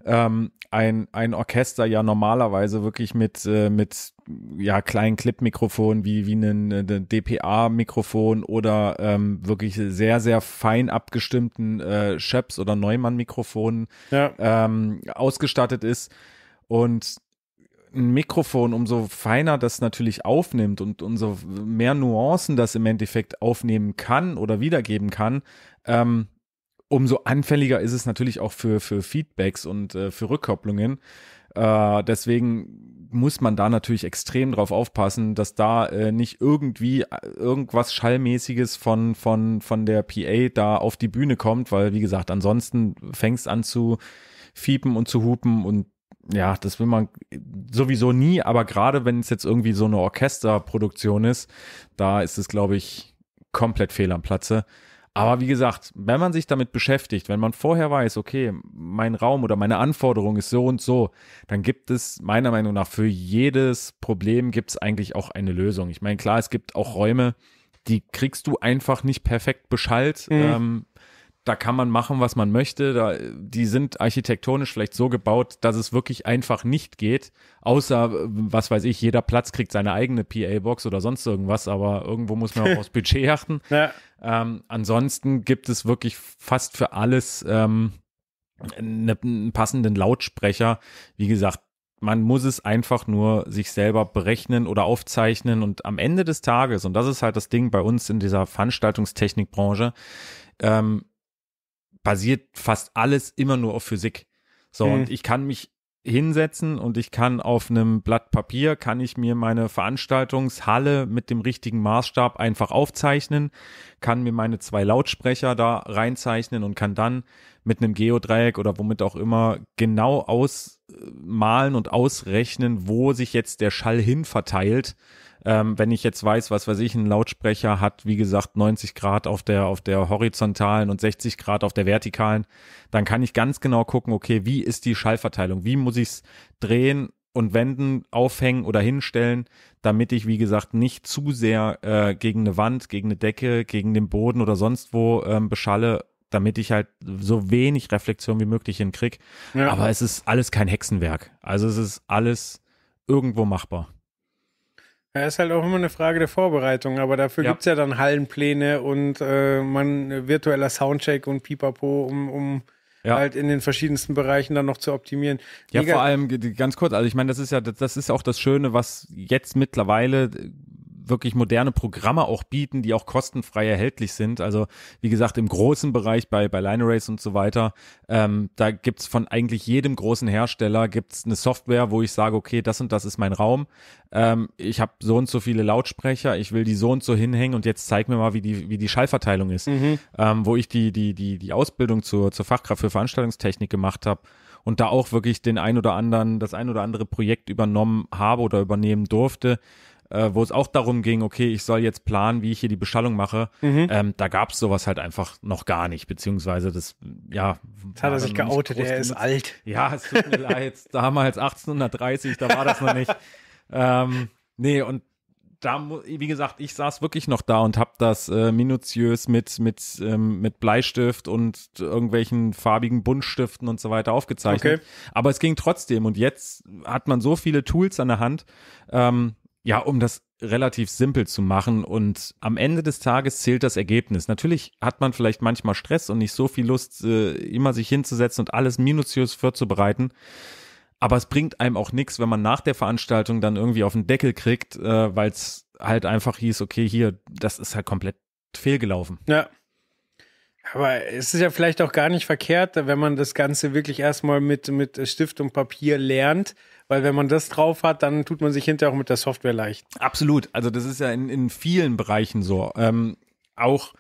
ähm, ein, ein Orchester ja normalerweise wirklich mit, äh, mit ja, kleinen Clip-Mikrofonen wie, wie ein ne, ne DPA-Mikrofon oder ähm, wirklich sehr, sehr fein abgestimmten äh, Schöps- oder Neumann-Mikrofonen ja. ähm, ausgestattet ist. Und ein Mikrofon, umso feiner das natürlich aufnimmt und umso mehr Nuancen das im Endeffekt aufnehmen kann oder wiedergeben kann, ähm, umso anfälliger ist es natürlich auch für, für Feedbacks und äh, für Rückkopplungen. Äh, deswegen muss man da natürlich extrem drauf aufpassen, dass da äh, nicht irgendwie äh, irgendwas Schallmäßiges von, von, von der PA da auf die Bühne kommt, weil, wie gesagt, ansonsten fängst an zu fiepen und zu hupen und ja, das will man sowieso nie, aber gerade wenn es jetzt irgendwie so eine Orchesterproduktion ist, da ist es, glaube ich, komplett fehl am Platze. Aber wie gesagt, wenn man sich damit beschäftigt, wenn man vorher weiß, okay, mein Raum oder meine Anforderung ist so und so, dann gibt es meiner Meinung nach für jedes Problem gibt es eigentlich auch eine Lösung. Ich meine, klar, es gibt auch Räume, die kriegst du einfach nicht perfekt beschallt. Mhm. Ähm, da kann man machen, was man möchte. Da, die sind architektonisch vielleicht so gebaut, dass es wirklich einfach nicht geht. Außer, äh, was weiß ich, jeder Platz kriegt seine eigene PA-Box oder sonst irgendwas, aber irgendwo muss man auch aufs Budget achten. Ja. Ähm, ansonsten gibt es wirklich fast für alles ähm, ne, einen passenden Lautsprecher. Wie gesagt, man muss es einfach nur sich selber berechnen oder aufzeichnen und am Ende des Tages, und das ist halt das Ding bei uns in dieser Veranstaltungstechnikbranche, ähm, basiert fast alles immer nur auf Physik. So, mhm. und hm. ich kann mich hinsetzen und ich kann auf einem Blatt Papier, kann ich mir meine Veranstaltungshalle mit dem richtigen Maßstab einfach aufzeichnen, kann mir meine zwei Lautsprecher da reinzeichnen und kann dann mit einem Geodreieck oder womit auch immer genau ausmalen und ausrechnen, wo sich jetzt der Schall hin verteilt ähm, wenn ich jetzt weiß, was weiß ich, ein Lautsprecher hat, wie gesagt, 90 Grad auf der, auf der horizontalen und 60 Grad auf der vertikalen, dann kann ich ganz genau gucken, okay, wie ist die Schallverteilung? Wie muss ich es drehen und wenden, aufhängen oder hinstellen, damit ich, wie gesagt, nicht zu sehr äh, gegen eine Wand, gegen eine Decke, gegen den Boden oder sonst wo ähm, beschalle damit ich halt so wenig Reflexion wie möglich hinkrieg. Ja. Aber es ist alles kein Hexenwerk. Also es ist alles irgendwo machbar. Ja, ist halt auch immer eine Frage der Vorbereitung, aber dafür ja. gibt es ja dann Hallenpläne und äh, man äh, virtueller Soundcheck und Pipapo, um, um ja. halt in den verschiedensten Bereichen dann noch zu optimieren. Ja, Mega. vor allem ganz kurz, also ich meine, das ist ja das ist auch das Schöne, was jetzt mittlerweile äh, wirklich moderne Programme auch bieten, die auch kostenfrei erhältlich sind. Also wie gesagt, im großen Bereich bei, bei Linerace und so weiter, ähm, da gibt's von eigentlich jedem großen Hersteller gibt's eine Software, wo ich sage, okay, das und das ist mein Raum. Ähm, ich habe so und so viele Lautsprecher, ich will die so und so hinhängen und jetzt zeig mir mal, wie die, wie die Schallverteilung ist. Mhm. Ähm, wo ich die, die, die, die Ausbildung zur, zur Fachkraft für Veranstaltungstechnik gemacht habe und da auch wirklich den ein oder anderen, das ein oder andere Projekt übernommen habe oder übernehmen durfte, äh, wo es auch darum ging, okay, ich soll jetzt planen, wie ich hier die Beschallung mache. Mhm. Ähm, da gab es sowas halt einfach noch gar nicht, beziehungsweise das, ja. Jetzt hat er sich geoutet, er ist alt. Ja, es tut mir leid. Damals 1830, da war das noch nicht. ähm, nee, und da, wie gesagt, ich saß wirklich noch da und habe das äh, minutiös mit, mit, ähm, mit Bleistift und irgendwelchen farbigen Buntstiften und so weiter aufgezeichnet. Okay. Aber es ging trotzdem und jetzt hat man so viele Tools an der Hand, ähm, ja, um das relativ simpel zu machen und am Ende des Tages zählt das Ergebnis. Natürlich hat man vielleicht manchmal Stress und nicht so viel Lust, äh, immer sich hinzusetzen und alles minutiös vorzubereiten. Aber es bringt einem auch nichts, wenn man nach der Veranstaltung dann irgendwie auf den Deckel kriegt, äh, weil es halt einfach hieß, okay, hier, das ist halt komplett fehlgelaufen. Ja. Aber es ist ja vielleicht auch gar nicht verkehrt, wenn man das Ganze wirklich erstmal mit, mit Stift und Papier lernt weil wenn man das drauf hat, dann tut man sich hinterher auch mit der Software leicht. Absolut. Also das ist ja in, in vielen Bereichen so. Ähm, auch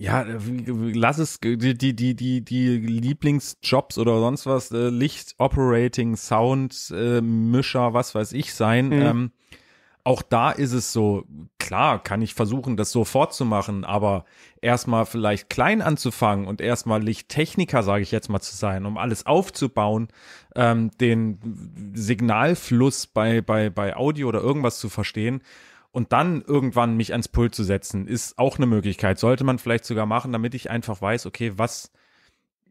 ja, lass es die die die die die Lieblingsjobs oder sonst was äh, Licht, Operating, Sound, äh, Mischer, was weiß ich sein. Mhm. Ähm, auch da ist es so, klar, kann ich versuchen, das sofort zu machen, aber erstmal vielleicht klein anzufangen und erstmal Lichttechniker, sage ich jetzt mal zu sein, um alles aufzubauen, ähm, den Signalfluss bei, bei, bei Audio oder irgendwas zu verstehen und dann irgendwann mich ans Pult zu setzen, ist auch eine Möglichkeit. Sollte man vielleicht sogar machen, damit ich einfach weiß, okay, was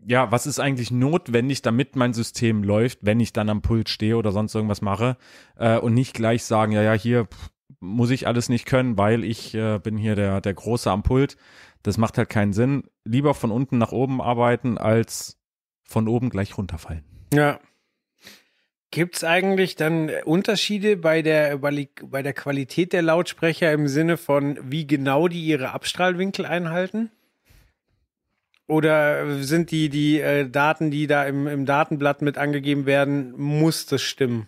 ja, was ist eigentlich notwendig, damit mein System läuft, wenn ich dann am Pult stehe oder sonst irgendwas mache äh, und nicht gleich sagen, ja, ja, hier muss ich alles nicht können, weil ich äh, bin hier der, der Große am Pult. Das macht halt keinen Sinn. Lieber von unten nach oben arbeiten, als von oben gleich runterfallen. Ja. Gibt es eigentlich dann Unterschiede bei der, bei der Qualität der Lautsprecher im Sinne von, wie genau die ihre Abstrahlwinkel einhalten? Oder sind die, die äh, Daten, die da im, im Datenblatt mit angegeben werden, muss das stimmen?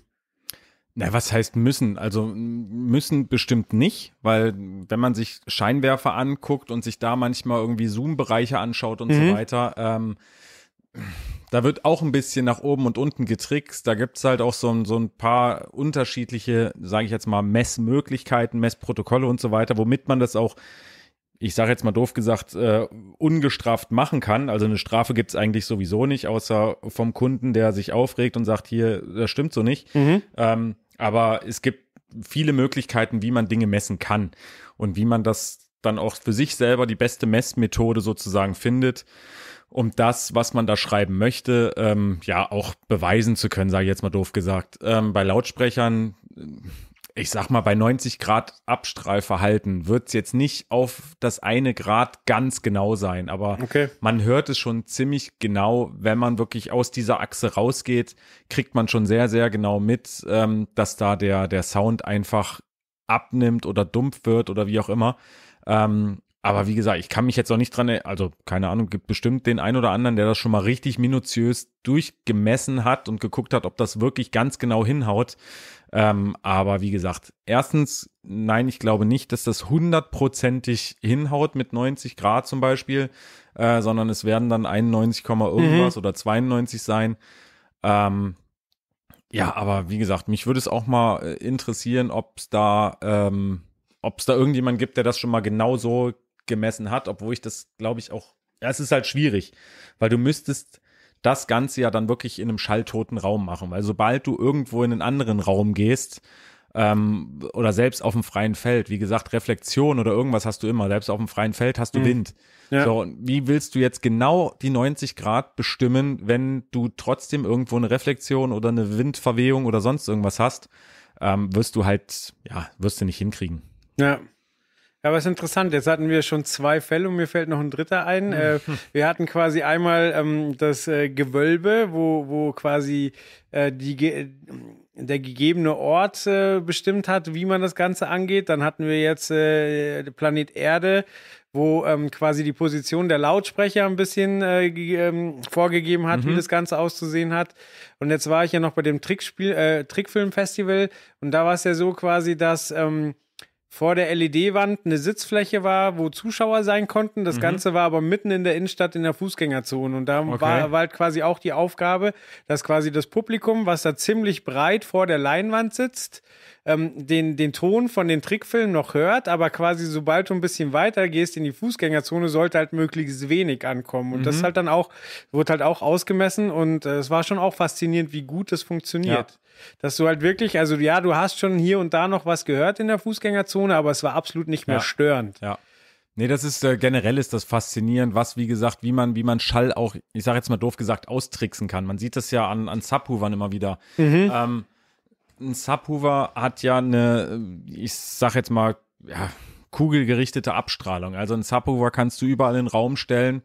Na, was heißt müssen? Also müssen bestimmt nicht, weil wenn man sich Scheinwerfer anguckt und sich da manchmal irgendwie Zoom-Bereiche anschaut und mhm. so weiter, ähm, da wird auch ein bisschen nach oben und unten getrickst. Da gibt es halt auch so, so ein paar unterschiedliche, sage ich jetzt mal, Messmöglichkeiten, Messprotokolle und so weiter, womit man das auch ich sage jetzt mal doof gesagt, äh, ungestraft machen kann. Also eine Strafe gibt's eigentlich sowieso nicht, außer vom Kunden, der sich aufregt und sagt, hier, das stimmt so nicht. Mhm. Ähm, aber es gibt viele Möglichkeiten, wie man Dinge messen kann und wie man das dann auch für sich selber die beste Messmethode sozusagen findet, um das, was man da schreiben möchte, ähm, ja auch beweisen zu können, sage ich jetzt mal doof gesagt. Ähm, bei Lautsprechern ich sag mal, bei 90 Grad Abstrahlverhalten wird es jetzt nicht auf das eine Grad ganz genau sein, aber okay. man hört es schon ziemlich genau, wenn man wirklich aus dieser Achse rausgeht, kriegt man schon sehr, sehr genau mit, ähm, dass da der, der Sound einfach abnimmt oder dumpf wird oder wie auch immer. Ähm, aber wie gesagt, ich kann mich jetzt auch nicht dran, also keine Ahnung, gibt bestimmt den einen oder anderen, der das schon mal richtig minutiös durchgemessen hat und geguckt hat, ob das wirklich ganz genau hinhaut. Ähm, aber wie gesagt, erstens, nein, ich glaube nicht, dass das hundertprozentig hinhaut mit 90 Grad zum Beispiel, äh, sondern es werden dann 91, mhm. irgendwas mhm. oder 92 sein. Ähm, ja, aber wie gesagt, mich würde es auch mal äh, interessieren, ob es da, ähm, ob es da irgendjemand gibt, der das schon mal genau so gemessen hat, obwohl ich das, glaube ich, auch. Ja, es ist halt schwierig, weil du müsstest das Ganze ja dann wirklich in einem schalltoten Raum machen, weil sobald du irgendwo in einen anderen Raum gehst, ähm, oder selbst auf dem freien Feld. Wie gesagt, Reflexion oder irgendwas hast du immer. Selbst auf dem freien Feld hast du mhm. Wind. Ja. So, und wie willst du jetzt genau die 90 Grad bestimmen, wenn du trotzdem irgendwo eine Reflexion oder eine Windverwehung oder sonst irgendwas hast? Ähm, wirst du halt, ja, wirst du nicht hinkriegen. Ja, ja, aber es ist interessant. Jetzt hatten wir schon zwei Fälle und mir fällt noch ein dritter ein. Mhm. wir hatten quasi einmal ähm, das äh, Gewölbe, wo, wo quasi äh, die, der gegebene Ort äh, bestimmt hat, wie man das Ganze angeht. Dann hatten wir jetzt äh, Planet Erde, wo ähm, quasi die Position der Lautsprecher ein bisschen äh, ähm, vorgegeben hat, mhm. wie das Ganze auszusehen hat. Und jetzt war ich ja noch bei dem Trickspiel, äh, Trickfilmfestival und da war es ja so quasi, dass ähm, vor der LED-Wand eine Sitzfläche war, wo Zuschauer sein konnten. Das mhm. Ganze war aber mitten in der Innenstadt in der Fußgängerzone. Und da okay. war, war halt quasi auch die Aufgabe, dass quasi das Publikum, was da ziemlich breit vor der Leinwand sitzt, ähm, den, den Ton von den Trickfilmen noch hört, aber quasi sobald du ein bisschen weiter gehst in die Fußgängerzone, sollte halt möglichst wenig ankommen. Und mhm. das halt dann auch, wurde halt auch ausgemessen und äh, es war schon auch faszinierend, wie gut das funktioniert. Ja. Dass du halt wirklich, also ja, du hast schon hier und da noch was gehört in der Fußgängerzone, aber es war absolut nicht mehr ja. störend. Ja. Nee, das ist äh, generell ist das faszinierend, was wie gesagt, wie man wie man Schall auch, ich sage jetzt mal doof gesagt, austricksen kann. Man sieht das ja an an Subwoofern immer wieder. Mhm. Ähm, ein Subwoofer hat ja eine, ich sag jetzt mal, ja, kugelgerichtete Abstrahlung. Also ein Subwoofer kannst du überall in den Raum stellen.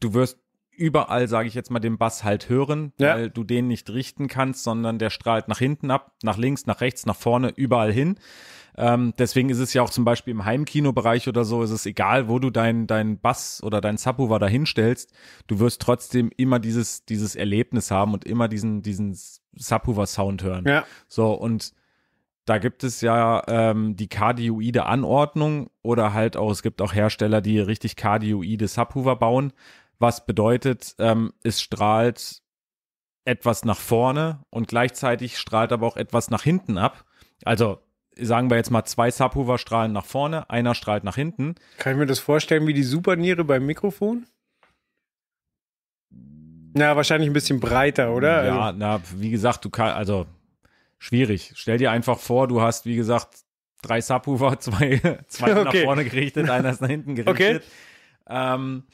Du wirst überall, sage ich jetzt mal, den Bass halt hören, ja. weil du den nicht richten kannst, sondern der strahlt nach hinten ab, nach links, nach rechts, nach vorne, überall hin. Ähm, deswegen ist es ja auch zum Beispiel im Heimkinobereich oder so, ist es egal, wo du deinen dein Bass oder dein Subwoofer da hinstellst, du wirst trotzdem immer dieses, dieses Erlebnis haben und immer diesen, diesen Subwoofer-Sound hören. Ja. So, und da gibt es ja ähm, die kardioide Anordnung oder halt auch, es gibt auch Hersteller, die richtig kardioide Subwoofer bauen, was bedeutet, ähm, es strahlt etwas nach vorne und gleichzeitig strahlt aber auch etwas nach hinten ab. Also sagen wir jetzt mal, zwei Subwoofer strahlen nach vorne, einer strahlt nach hinten. Kann ich mir das vorstellen wie die Superniere beim Mikrofon? Na, wahrscheinlich ein bisschen breiter, oder? Ja, also. na, wie gesagt, du kannst, also schwierig. Stell dir einfach vor, du hast, wie gesagt, drei Subwoofer, zwei, zwei okay. nach vorne gerichtet, einer ist nach hinten gerichtet. Okay. Ähm,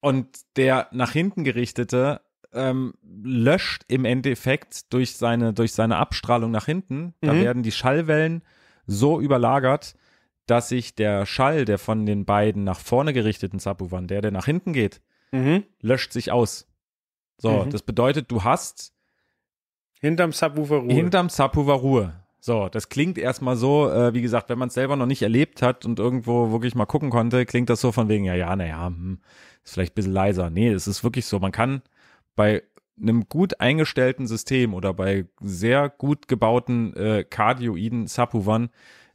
und der nach hinten gerichtete ähm, löscht im Endeffekt durch seine, durch seine Abstrahlung nach hinten, da mhm. werden die Schallwellen so überlagert, dass sich der Schall, der von den beiden nach vorne gerichteten Subwoofern, der, der nach hinten geht, mhm. löscht sich aus. So, mhm. das bedeutet, du hast hinterm Subwoofer Ruhe. Hinterm Subwoofer Ruhe. So, das klingt erstmal so, äh, wie gesagt, wenn man es selber noch nicht erlebt hat und irgendwo wirklich mal gucken konnte, klingt das so von wegen, ja, ja, naja, hm, ist vielleicht ein bisschen leiser. Nee, es ist wirklich so, man kann bei einem gut eingestellten System oder bei sehr gut gebauten äh, kardioiden Sapuvan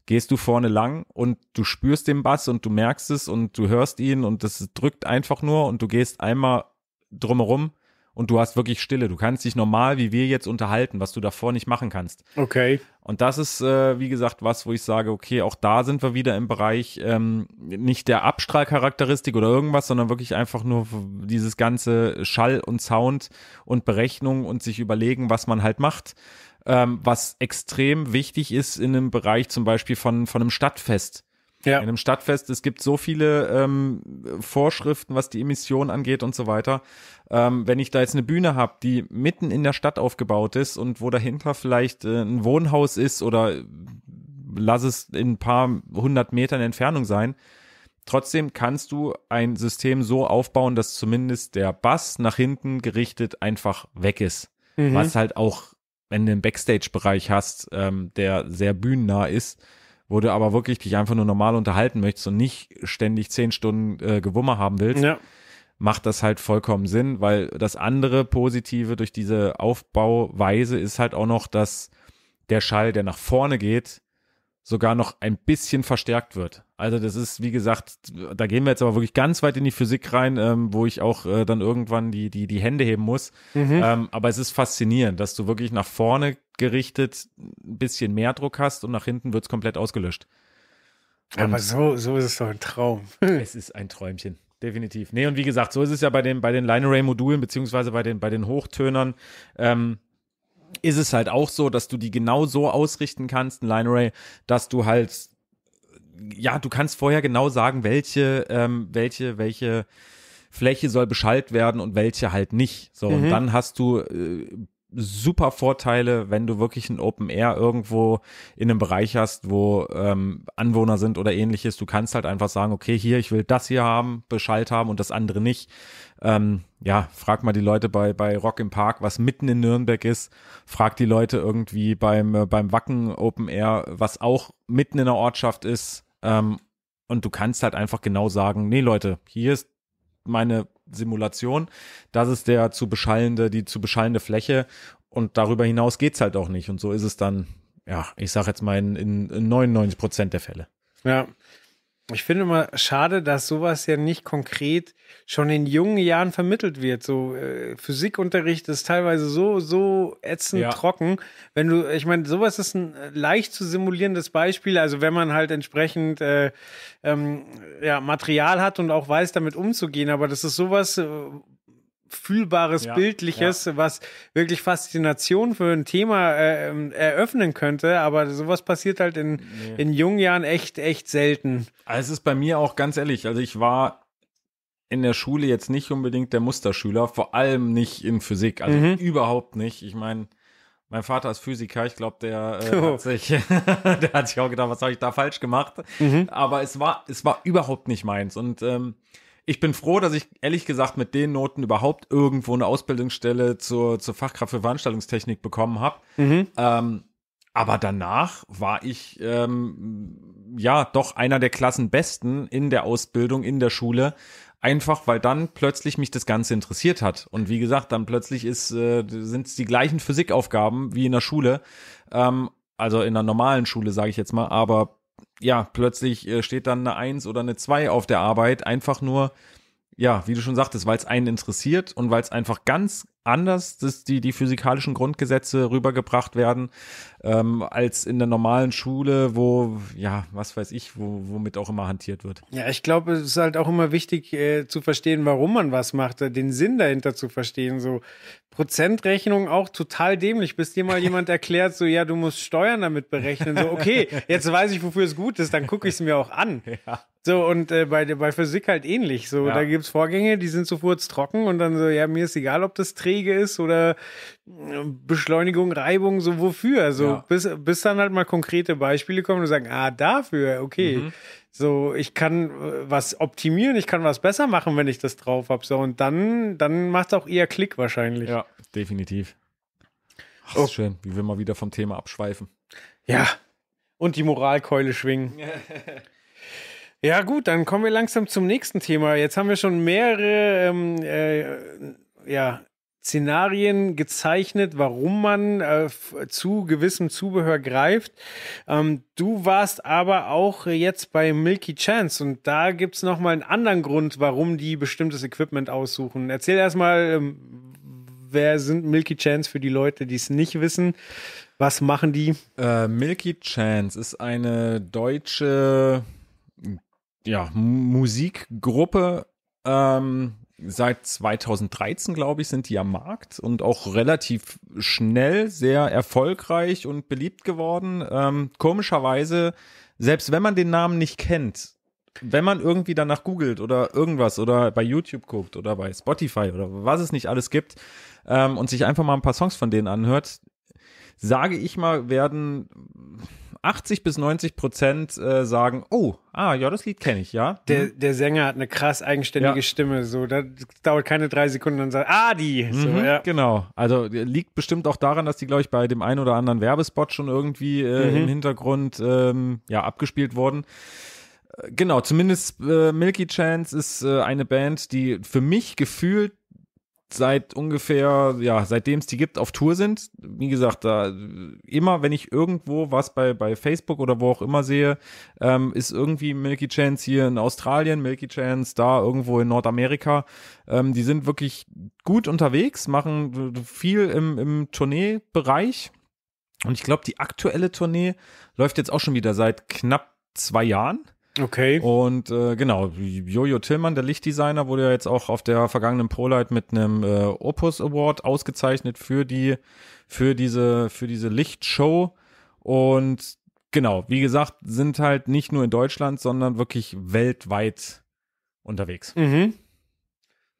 gehst du vorne lang und du spürst den Bass und du merkst es und du hörst ihn und das drückt einfach nur und du gehst einmal drumherum und du hast wirklich Stille. Du kannst dich normal wie wir jetzt unterhalten, was du davor nicht machen kannst. Okay. Und das ist, äh, wie gesagt, was, wo ich sage, okay, auch da sind wir wieder im Bereich ähm, nicht der Abstrahlcharakteristik oder irgendwas, sondern wirklich einfach nur dieses ganze Schall und Sound und Berechnung und sich überlegen, was man halt macht. Ähm, was extrem wichtig ist in einem Bereich zum Beispiel von, von einem Stadtfest ja. in einem Stadtfest. Es gibt so viele ähm, Vorschriften, was die Emission angeht und so weiter. Ähm, wenn ich da jetzt eine Bühne habe, die mitten in der Stadt aufgebaut ist und wo dahinter vielleicht äh, ein Wohnhaus ist oder äh, lass es in ein paar hundert Metern Entfernung sein, Trotzdem kannst du ein System so aufbauen, dass zumindest der Bass nach hinten gerichtet einfach weg ist. Mhm. Was halt auch, wenn du einen Backstage-Bereich hast, ähm, der sehr bühnennah ist, wo du aber wirklich dich einfach nur normal unterhalten möchtest und nicht ständig zehn Stunden äh, Gewummer haben willst, ja. macht das halt vollkommen Sinn, weil das andere Positive durch diese Aufbauweise ist halt auch noch, dass der Schall, der nach vorne geht, sogar noch ein bisschen verstärkt wird. Also das ist, wie gesagt, da gehen wir jetzt aber wirklich ganz weit in die Physik rein, ähm, wo ich auch äh, dann irgendwann die, die, die Hände heben muss. Mhm. Ähm, aber es ist faszinierend, dass du wirklich nach vorne gerichtet ein bisschen mehr Druck hast und nach hinten wird's komplett ausgelöscht. Und aber so, so ist es doch ein Traum. es ist ein Träumchen. Definitiv. Nee, und wie gesagt, so ist es ja bei den, bei den Line-Array-Modulen, beziehungsweise bei den, bei den Hochtönern. Ähm, ist es halt auch so, dass du die genau so ausrichten kannst, ein Line Array, dass du halt, ja, du kannst vorher genau sagen, welche, ähm, welche, welche Fläche soll beschallt werden und welche halt nicht. So, mhm. und dann hast du äh, super Vorteile, wenn du wirklich ein Open Air irgendwo in einem Bereich hast, wo ähm, Anwohner sind oder ähnliches. Du kannst halt einfach sagen, okay, hier, ich will das hier haben, beschallt haben und das andere nicht. Ähm, ja, frag mal die Leute bei, bei Rock im Park, was mitten in Nürnberg ist. Frag die Leute irgendwie beim, äh, beim Wacken Open Air, was auch mitten in der Ortschaft ist. Ähm, und du kannst halt einfach genau sagen, nee Leute, hier ist meine Simulation, das ist der zu beschallende, die zu beschallende Fläche und darüber hinaus geht's halt auch nicht. Und so ist es dann, ja, ich sag jetzt mal in, in 99 Prozent der Fälle. Ja, ich finde immer schade, dass sowas ja nicht konkret schon in jungen Jahren vermittelt wird. So äh, Physikunterricht ist teilweise so so ätzend ja. trocken. Wenn du, ich meine, sowas ist ein äh, leicht zu simulierendes Beispiel. Also wenn man halt entsprechend äh, ähm, ja, Material hat und auch weiß, damit umzugehen. Aber das ist sowas, äh, fühlbares, ja, bildliches, ja. was wirklich Faszination für ein Thema äh, ähm, eröffnen könnte. Aber sowas passiert halt in, nee. in jungen Jahren echt, echt selten. Also es ist bei mir auch ganz ehrlich, also ich war in der Schule jetzt nicht unbedingt der Musterschüler, vor allem nicht in Physik, also mhm. überhaupt nicht. Ich meine, mein Vater ist Physiker, ich glaube, der, äh, oh. hat sich, der hat sich auch gedacht, was habe ich da falsch gemacht. Mhm. Aber es war, es war überhaupt nicht meins. Und ähm, ich bin froh, dass ich ehrlich gesagt mit den Noten überhaupt irgendwo eine Ausbildungsstelle zur, zur Fachkraft für Veranstaltungstechnik bekommen habe. Mhm. Ähm, aber danach war ich ähm, ja doch einer der Klassenbesten in der Ausbildung, in der Schule. Einfach, weil dann plötzlich mich das Ganze interessiert hat. Und wie gesagt, dann plötzlich ist, äh, sind es die gleichen Physikaufgaben wie in der Schule. Ähm, also in einer normalen Schule, sage ich jetzt mal, aber ja, plötzlich äh, steht dann eine Eins oder eine Zwei auf der Arbeit, einfach nur, ja, wie du schon sagtest, weil es einen interessiert und weil es einfach ganz anders, dass die, die physikalischen Grundgesetze rübergebracht werden, ähm, als in der normalen Schule, wo, ja, was weiß ich, wo, womit auch immer hantiert wird. Ja, ich glaube, es ist halt auch immer wichtig äh, zu verstehen, warum man was macht, äh, den Sinn dahinter zu verstehen. So Prozentrechnung auch total dämlich, bis dir mal jemand erklärt, so, ja, du musst Steuern damit berechnen. So, okay, jetzt weiß ich, wofür es gut ist, dann gucke ich es mir auch an. Ja. So, und äh, bei, bei Physik halt ähnlich. So, ja. da gibt es Vorgänge, die sind sofort trocken und dann so, ja, mir ist egal, ob das träge ist oder äh, Beschleunigung, Reibung, so wofür. So, ja. bis, bis dann halt mal konkrete Beispiele kommen und sagen, ah, dafür, okay. Mhm. So, ich kann äh, was optimieren, ich kann was besser machen, wenn ich das drauf habe. So, und dann, dann macht es auch eher Klick wahrscheinlich. Ja, definitiv. Ach, oh. ist schön, wie wir mal wieder vom Thema abschweifen. Ja. Und die Moralkeule schwingen. Ja, gut, dann kommen wir langsam zum nächsten Thema. Jetzt haben wir schon mehrere ähm, äh, ja, Szenarien gezeichnet, warum man äh, zu gewissem Zubehör greift. Ähm, du warst aber auch jetzt bei Milky Chance und da gibt es nochmal einen anderen Grund, warum die bestimmtes Equipment aussuchen. Erzähl erstmal, ähm, wer sind Milky Chance für die Leute, die es nicht wissen? Was machen die? Äh, Milky Chance ist eine deutsche ja, Musikgruppe. Ähm, seit 2013, glaube ich, sind die am Markt und auch relativ schnell sehr erfolgreich und beliebt geworden. Ähm, komischerweise, selbst wenn man den Namen nicht kennt, wenn man irgendwie danach googelt oder irgendwas oder bei YouTube guckt oder bei Spotify oder was es nicht alles gibt ähm, und sich einfach mal ein paar Songs von denen anhört, sage ich mal, werden 80 bis 90 Prozent äh, sagen, oh, ah, ja, das Lied kenne ich, ja. Der, mhm. der Sänger hat eine krass eigenständige ja. Stimme, so, das dauert keine drei Sekunden, und sagt, ah, die. So, mhm, ja. Genau, also liegt bestimmt auch daran, dass die, glaube ich, bei dem einen oder anderen Werbespot schon irgendwie äh, mhm. im Hintergrund ähm, ja, abgespielt wurden äh, genau, zumindest äh, Milky Chance ist äh, eine Band, die für mich gefühlt seit ungefähr, ja, seitdem es die gibt, auf Tour sind. Wie gesagt, da immer, wenn ich irgendwo was bei, bei Facebook oder wo auch immer sehe, ähm, ist irgendwie Milky Chance hier in Australien, Milky Chance da irgendwo in Nordamerika. Ähm, die sind wirklich gut unterwegs, machen viel im, im Tourneebereich. Und ich glaube, die aktuelle Tournee läuft jetzt auch schon wieder seit knapp zwei Jahren. Okay. Und äh, genau, Jojo Tillmann, der Lichtdesigner, wurde ja jetzt auch auf der vergangenen ProLight mit einem äh, Opus Award ausgezeichnet für die für diese für diese Lichtshow und genau, wie gesagt, sind halt nicht nur in Deutschland, sondern wirklich weltweit unterwegs. Mhm.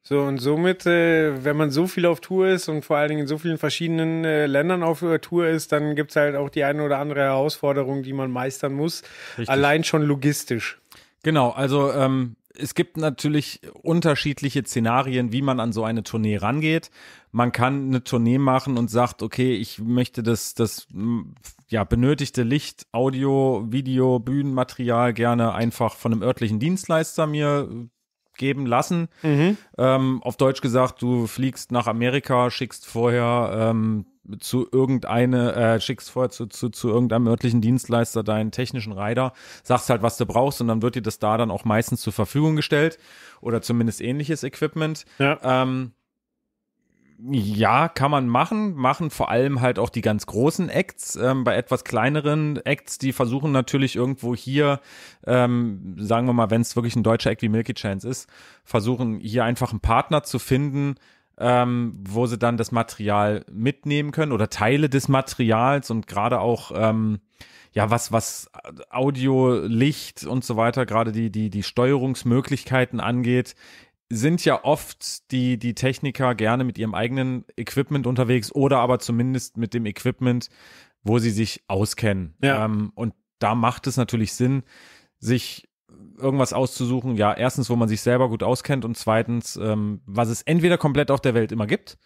So, und somit, äh, wenn man so viel auf Tour ist und vor allen Dingen in so vielen verschiedenen äh, Ländern auf äh, Tour ist, dann gibt es halt auch die eine oder andere Herausforderung, die man meistern muss. Richtig. Allein schon logistisch. Genau, also ähm, es gibt natürlich unterschiedliche Szenarien, wie man an so eine Tournee rangeht. Man kann eine Tournee machen und sagt, okay, ich möchte das, das ja, benötigte Licht, Audio, Video, Bühnenmaterial gerne einfach von einem örtlichen Dienstleister mir geben lassen. Mhm. Ähm, auf Deutsch gesagt, du fliegst nach Amerika, schickst vorher ähm, zu irgendeine, äh, schickst vorher zu, zu, zu irgendeinem örtlichen Dienstleister deinen technischen Rider, sagst halt, was du brauchst und dann wird dir das da dann auch meistens zur Verfügung gestellt oder zumindest ähnliches Equipment. Ja. Ähm, ja, kann man machen. Machen vor allem halt auch die ganz großen Acts. Ähm, bei etwas kleineren Acts, die versuchen natürlich irgendwo hier, ähm, sagen wir mal, wenn es wirklich ein deutscher Act wie Milky Chance ist, versuchen hier einfach einen Partner zu finden, ähm, wo sie dann das Material mitnehmen können oder Teile des Materials und gerade auch ähm, ja, was, was Audio, Licht und so weiter, gerade die, die, die Steuerungsmöglichkeiten angeht, sind ja oft die, die Techniker gerne mit ihrem eigenen Equipment unterwegs oder aber zumindest mit dem Equipment, wo sie sich auskennen. Ja. Ähm, und da macht es natürlich Sinn, sich irgendwas auszusuchen, ja, erstens, wo man sich selber gut auskennt und zweitens, ähm, was es entweder komplett auf der Welt immer gibt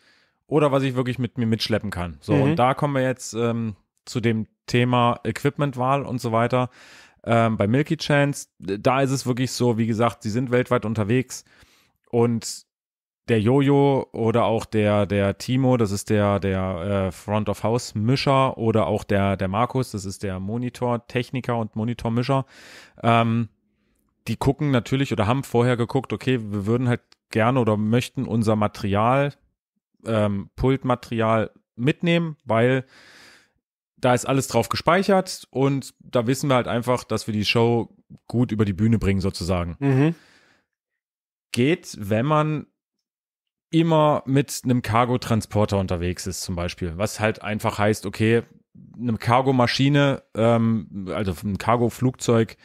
oder was ich wirklich mit mir mitschleppen kann. So, mhm. und da kommen wir jetzt ähm, zu dem Thema Equipmentwahl und so weiter. Ähm, bei Milky Chance, da ist es wirklich so, wie gesagt, sie sind weltweit unterwegs und der Jojo oder auch der, der Timo, das ist der, der äh, Front of House Mischer oder auch der, der Markus, das ist der Monitor Techniker und Monitor Mischer. Ähm, die gucken natürlich oder haben vorher geguckt, okay, wir würden halt gerne oder möchten unser Material, ähm, Pultmaterial mitnehmen, weil da ist alles drauf gespeichert und da wissen wir halt einfach, dass wir die Show gut über die Bühne bringen sozusagen. Mhm geht, wenn man immer mit einem Cargo-Transporter unterwegs ist, zum Beispiel. Was halt einfach heißt, okay, eine Cargo-Maschine, ähm, also ein Cargo-Flugzeug,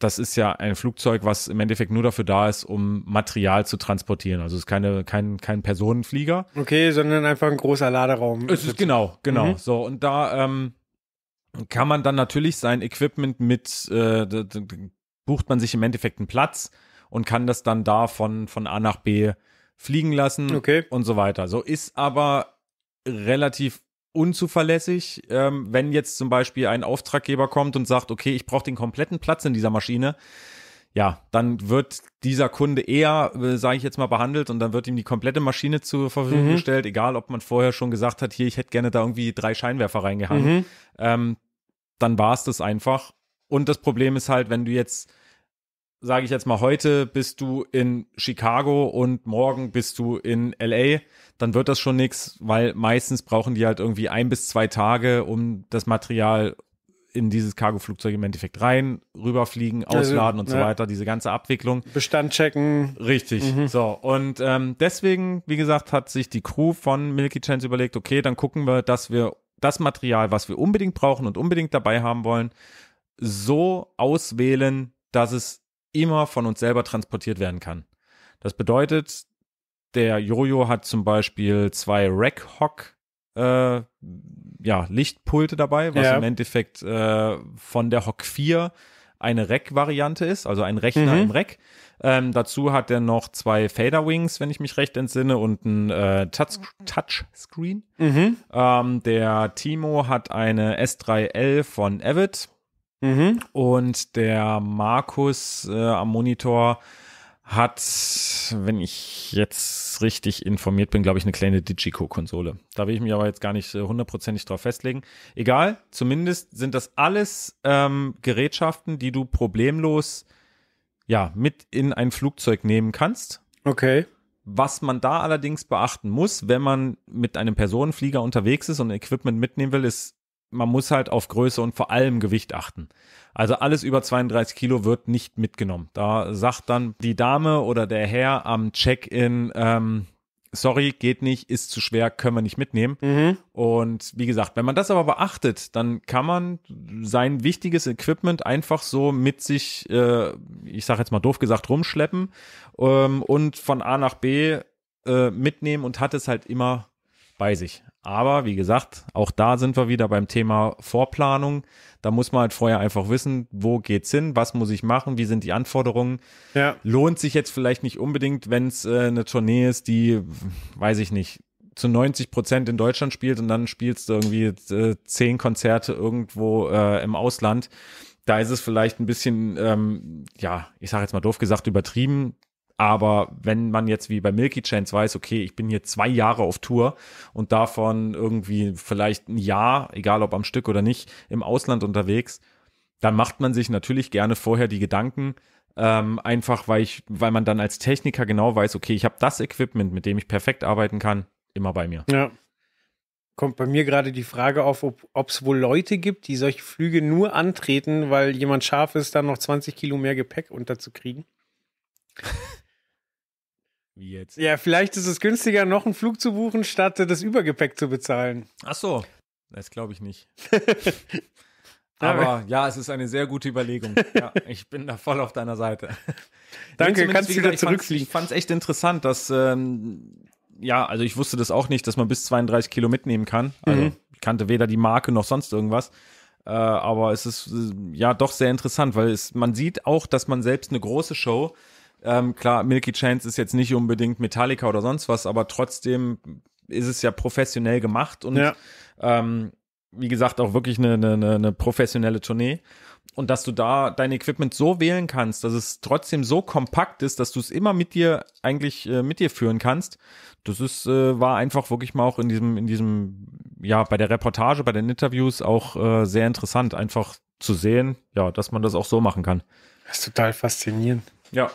das ist ja ein Flugzeug, was im Endeffekt nur dafür da ist, um Material zu transportieren. Also es ist keine, kein, kein Personenflieger. Okay, sondern einfach ein großer Laderaum. Es ist, genau, genau. Mhm. So, und da ähm, kann man dann natürlich sein Equipment mit, äh, bucht man sich im Endeffekt einen Platz und kann das dann da von, von A nach B fliegen lassen okay. und so weiter. So ist aber relativ unzuverlässig, ähm, wenn jetzt zum Beispiel ein Auftraggeber kommt und sagt, okay, ich brauche den kompletten Platz in dieser Maschine, ja, dann wird dieser Kunde eher, äh, sage ich jetzt mal, behandelt und dann wird ihm die komplette Maschine zur Verfügung mhm. gestellt, egal ob man vorher schon gesagt hat, hier, ich hätte gerne da irgendwie drei Scheinwerfer reingehangen. Mhm. Ähm, dann war es das einfach. Und das Problem ist halt, wenn du jetzt sage ich jetzt mal, heute bist du in Chicago und morgen bist du in LA, dann wird das schon nichts, weil meistens brauchen die halt irgendwie ein bis zwei Tage, um das Material in dieses Cargo-Flugzeug im Endeffekt rein, rüberfliegen, ausladen und so ja. weiter, diese ganze Abwicklung. Bestand checken. Richtig. Mhm. So. Und ähm, deswegen, wie gesagt, hat sich die Crew von Milky Chance überlegt, okay, dann gucken wir, dass wir das Material, was wir unbedingt brauchen und unbedingt dabei haben wollen, so auswählen, dass es immer von uns selber transportiert werden kann. Das bedeutet, der Jojo hat zum Beispiel zwei Rack-Hock äh, ja, Lichtpulte dabei, was ja. im Endeffekt äh, von der Hock 4 eine Rack-Variante ist, also ein Rechner mhm. im Rack. Ähm, dazu hat er noch zwei Fader Wings, wenn ich mich recht entsinne, und ein äh, Touch Touchscreen. Mhm. Ähm, der Timo hat eine S3L von Avid Mhm. Und der Markus äh, am Monitor hat, wenn ich jetzt richtig informiert bin, glaube ich, eine kleine Digico-Konsole. Da will ich mich aber jetzt gar nicht äh, hundertprozentig drauf festlegen. Egal, zumindest sind das alles ähm, Gerätschaften, die du problemlos ja, mit in ein Flugzeug nehmen kannst. Okay. Was man da allerdings beachten muss, wenn man mit einem Personenflieger unterwegs ist und Equipment mitnehmen will, ist man muss halt auf Größe und vor allem Gewicht achten. Also alles über 32 Kilo wird nicht mitgenommen. Da sagt dann die Dame oder der Herr am Check-in, ähm, sorry, geht nicht, ist zu schwer, können wir nicht mitnehmen. Mhm. Und wie gesagt, wenn man das aber beachtet, dann kann man sein wichtiges Equipment einfach so mit sich, äh, ich sage jetzt mal doof gesagt, rumschleppen ähm, und von A nach B äh, mitnehmen und hat es halt immer bei sich. Aber wie gesagt, auch da sind wir wieder beim Thema Vorplanung. Da muss man halt vorher einfach wissen, wo geht's hin, was muss ich machen, wie sind die Anforderungen. Ja. Lohnt sich jetzt vielleicht nicht unbedingt, wenn es äh, eine Tournee ist, die, weiß ich nicht, zu 90 Prozent in Deutschland spielt und dann spielst du irgendwie äh, zehn Konzerte irgendwo äh, im Ausland. Da ist es vielleicht ein bisschen, ähm, ja, ich sage jetzt mal doof gesagt, übertrieben. Aber wenn man jetzt wie bei Milky Chance weiß, okay, ich bin hier zwei Jahre auf Tour und davon irgendwie vielleicht ein Jahr, egal ob am Stück oder nicht, im Ausland unterwegs, dann macht man sich natürlich gerne vorher die Gedanken, ähm, einfach weil ich, weil man dann als Techniker genau weiß, okay, ich habe das Equipment, mit dem ich perfekt arbeiten kann, immer bei mir. Ja. Kommt bei mir gerade die Frage auf, ob es wohl Leute gibt, die solche Flüge nur antreten, weil jemand scharf ist, dann noch 20 Kilo mehr Gepäck unterzukriegen. Wie jetzt? Ja, vielleicht ist es günstiger, noch einen Flug zu buchen, statt das Übergepäck zu bezahlen. Ach so, das glaube ich nicht. Aber ja, es ist eine sehr gute Überlegung. Ja, ich bin da voll auf deiner Seite. Danke, kannst du wieder zurückfliegen. Ich fand es echt interessant, dass, ähm, ja, also ich wusste das auch nicht, dass man bis 32 Kilo mitnehmen kann. Also mhm. ich kannte weder die Marke noch sonst irgendwas. Äh, aber es ist äh, ja doch sehr interessant, weil es, man sieht auch, dass man selbst eine große Show ähm, klar, Milky Chance ist jetzt nicht unbedingt Metallica oder sonst was, aber trotzdem ist es ja professionell gemacht und ja. ähm, wie gesagt auch wirklich eine, eine, eine professionelle Tournee und dass du da dein Equipment so wählen kannst, dass es trotzdem so kompakt ist, dass du es immer mit dir eigentlich äh, mit dir führen kannst. Das ist äh, war einfach wirklich mal auch in diesem in diesem ja bei der Reportage, bei den Interviews auch äh, sehr interessant, einfach zu sehen, ja, dass man das auch so machen kann. Das ist total faszinierend. Ja,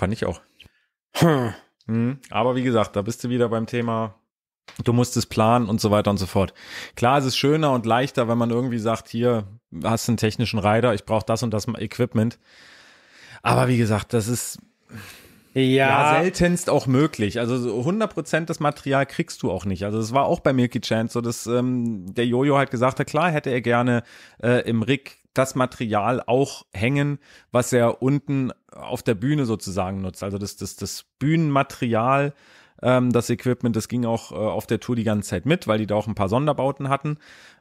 Fand ich auch. Hm. Mhm. Aber wie gesagt, da bist du wieder beim Thema, du musst es planen und so weiter und so fort. Klar, es ist schöner und leichter, wenn man irgendwie sagt, hier hast du einen technischen Rider, ich brauche das und das Equipment. Aber wie gesagt, das ist ja. ja seltenst auch möglich. Also so 100% des Material kriegst du auch nicht. Also es war auch bei Milky Chance so, dass ähm, der Jojo halt gesagt hat, klar hätte er gerne äh, im Rick das Material auch hängen, was er unten auf der Bühne sozusagen nutzt. Also das, das, das Bühnenmaterial, ähm, das Equipment, das ging auch äh, auf der Tour die ganze Zeit mit, weil die da auch ein paar Sonderbauten hatten.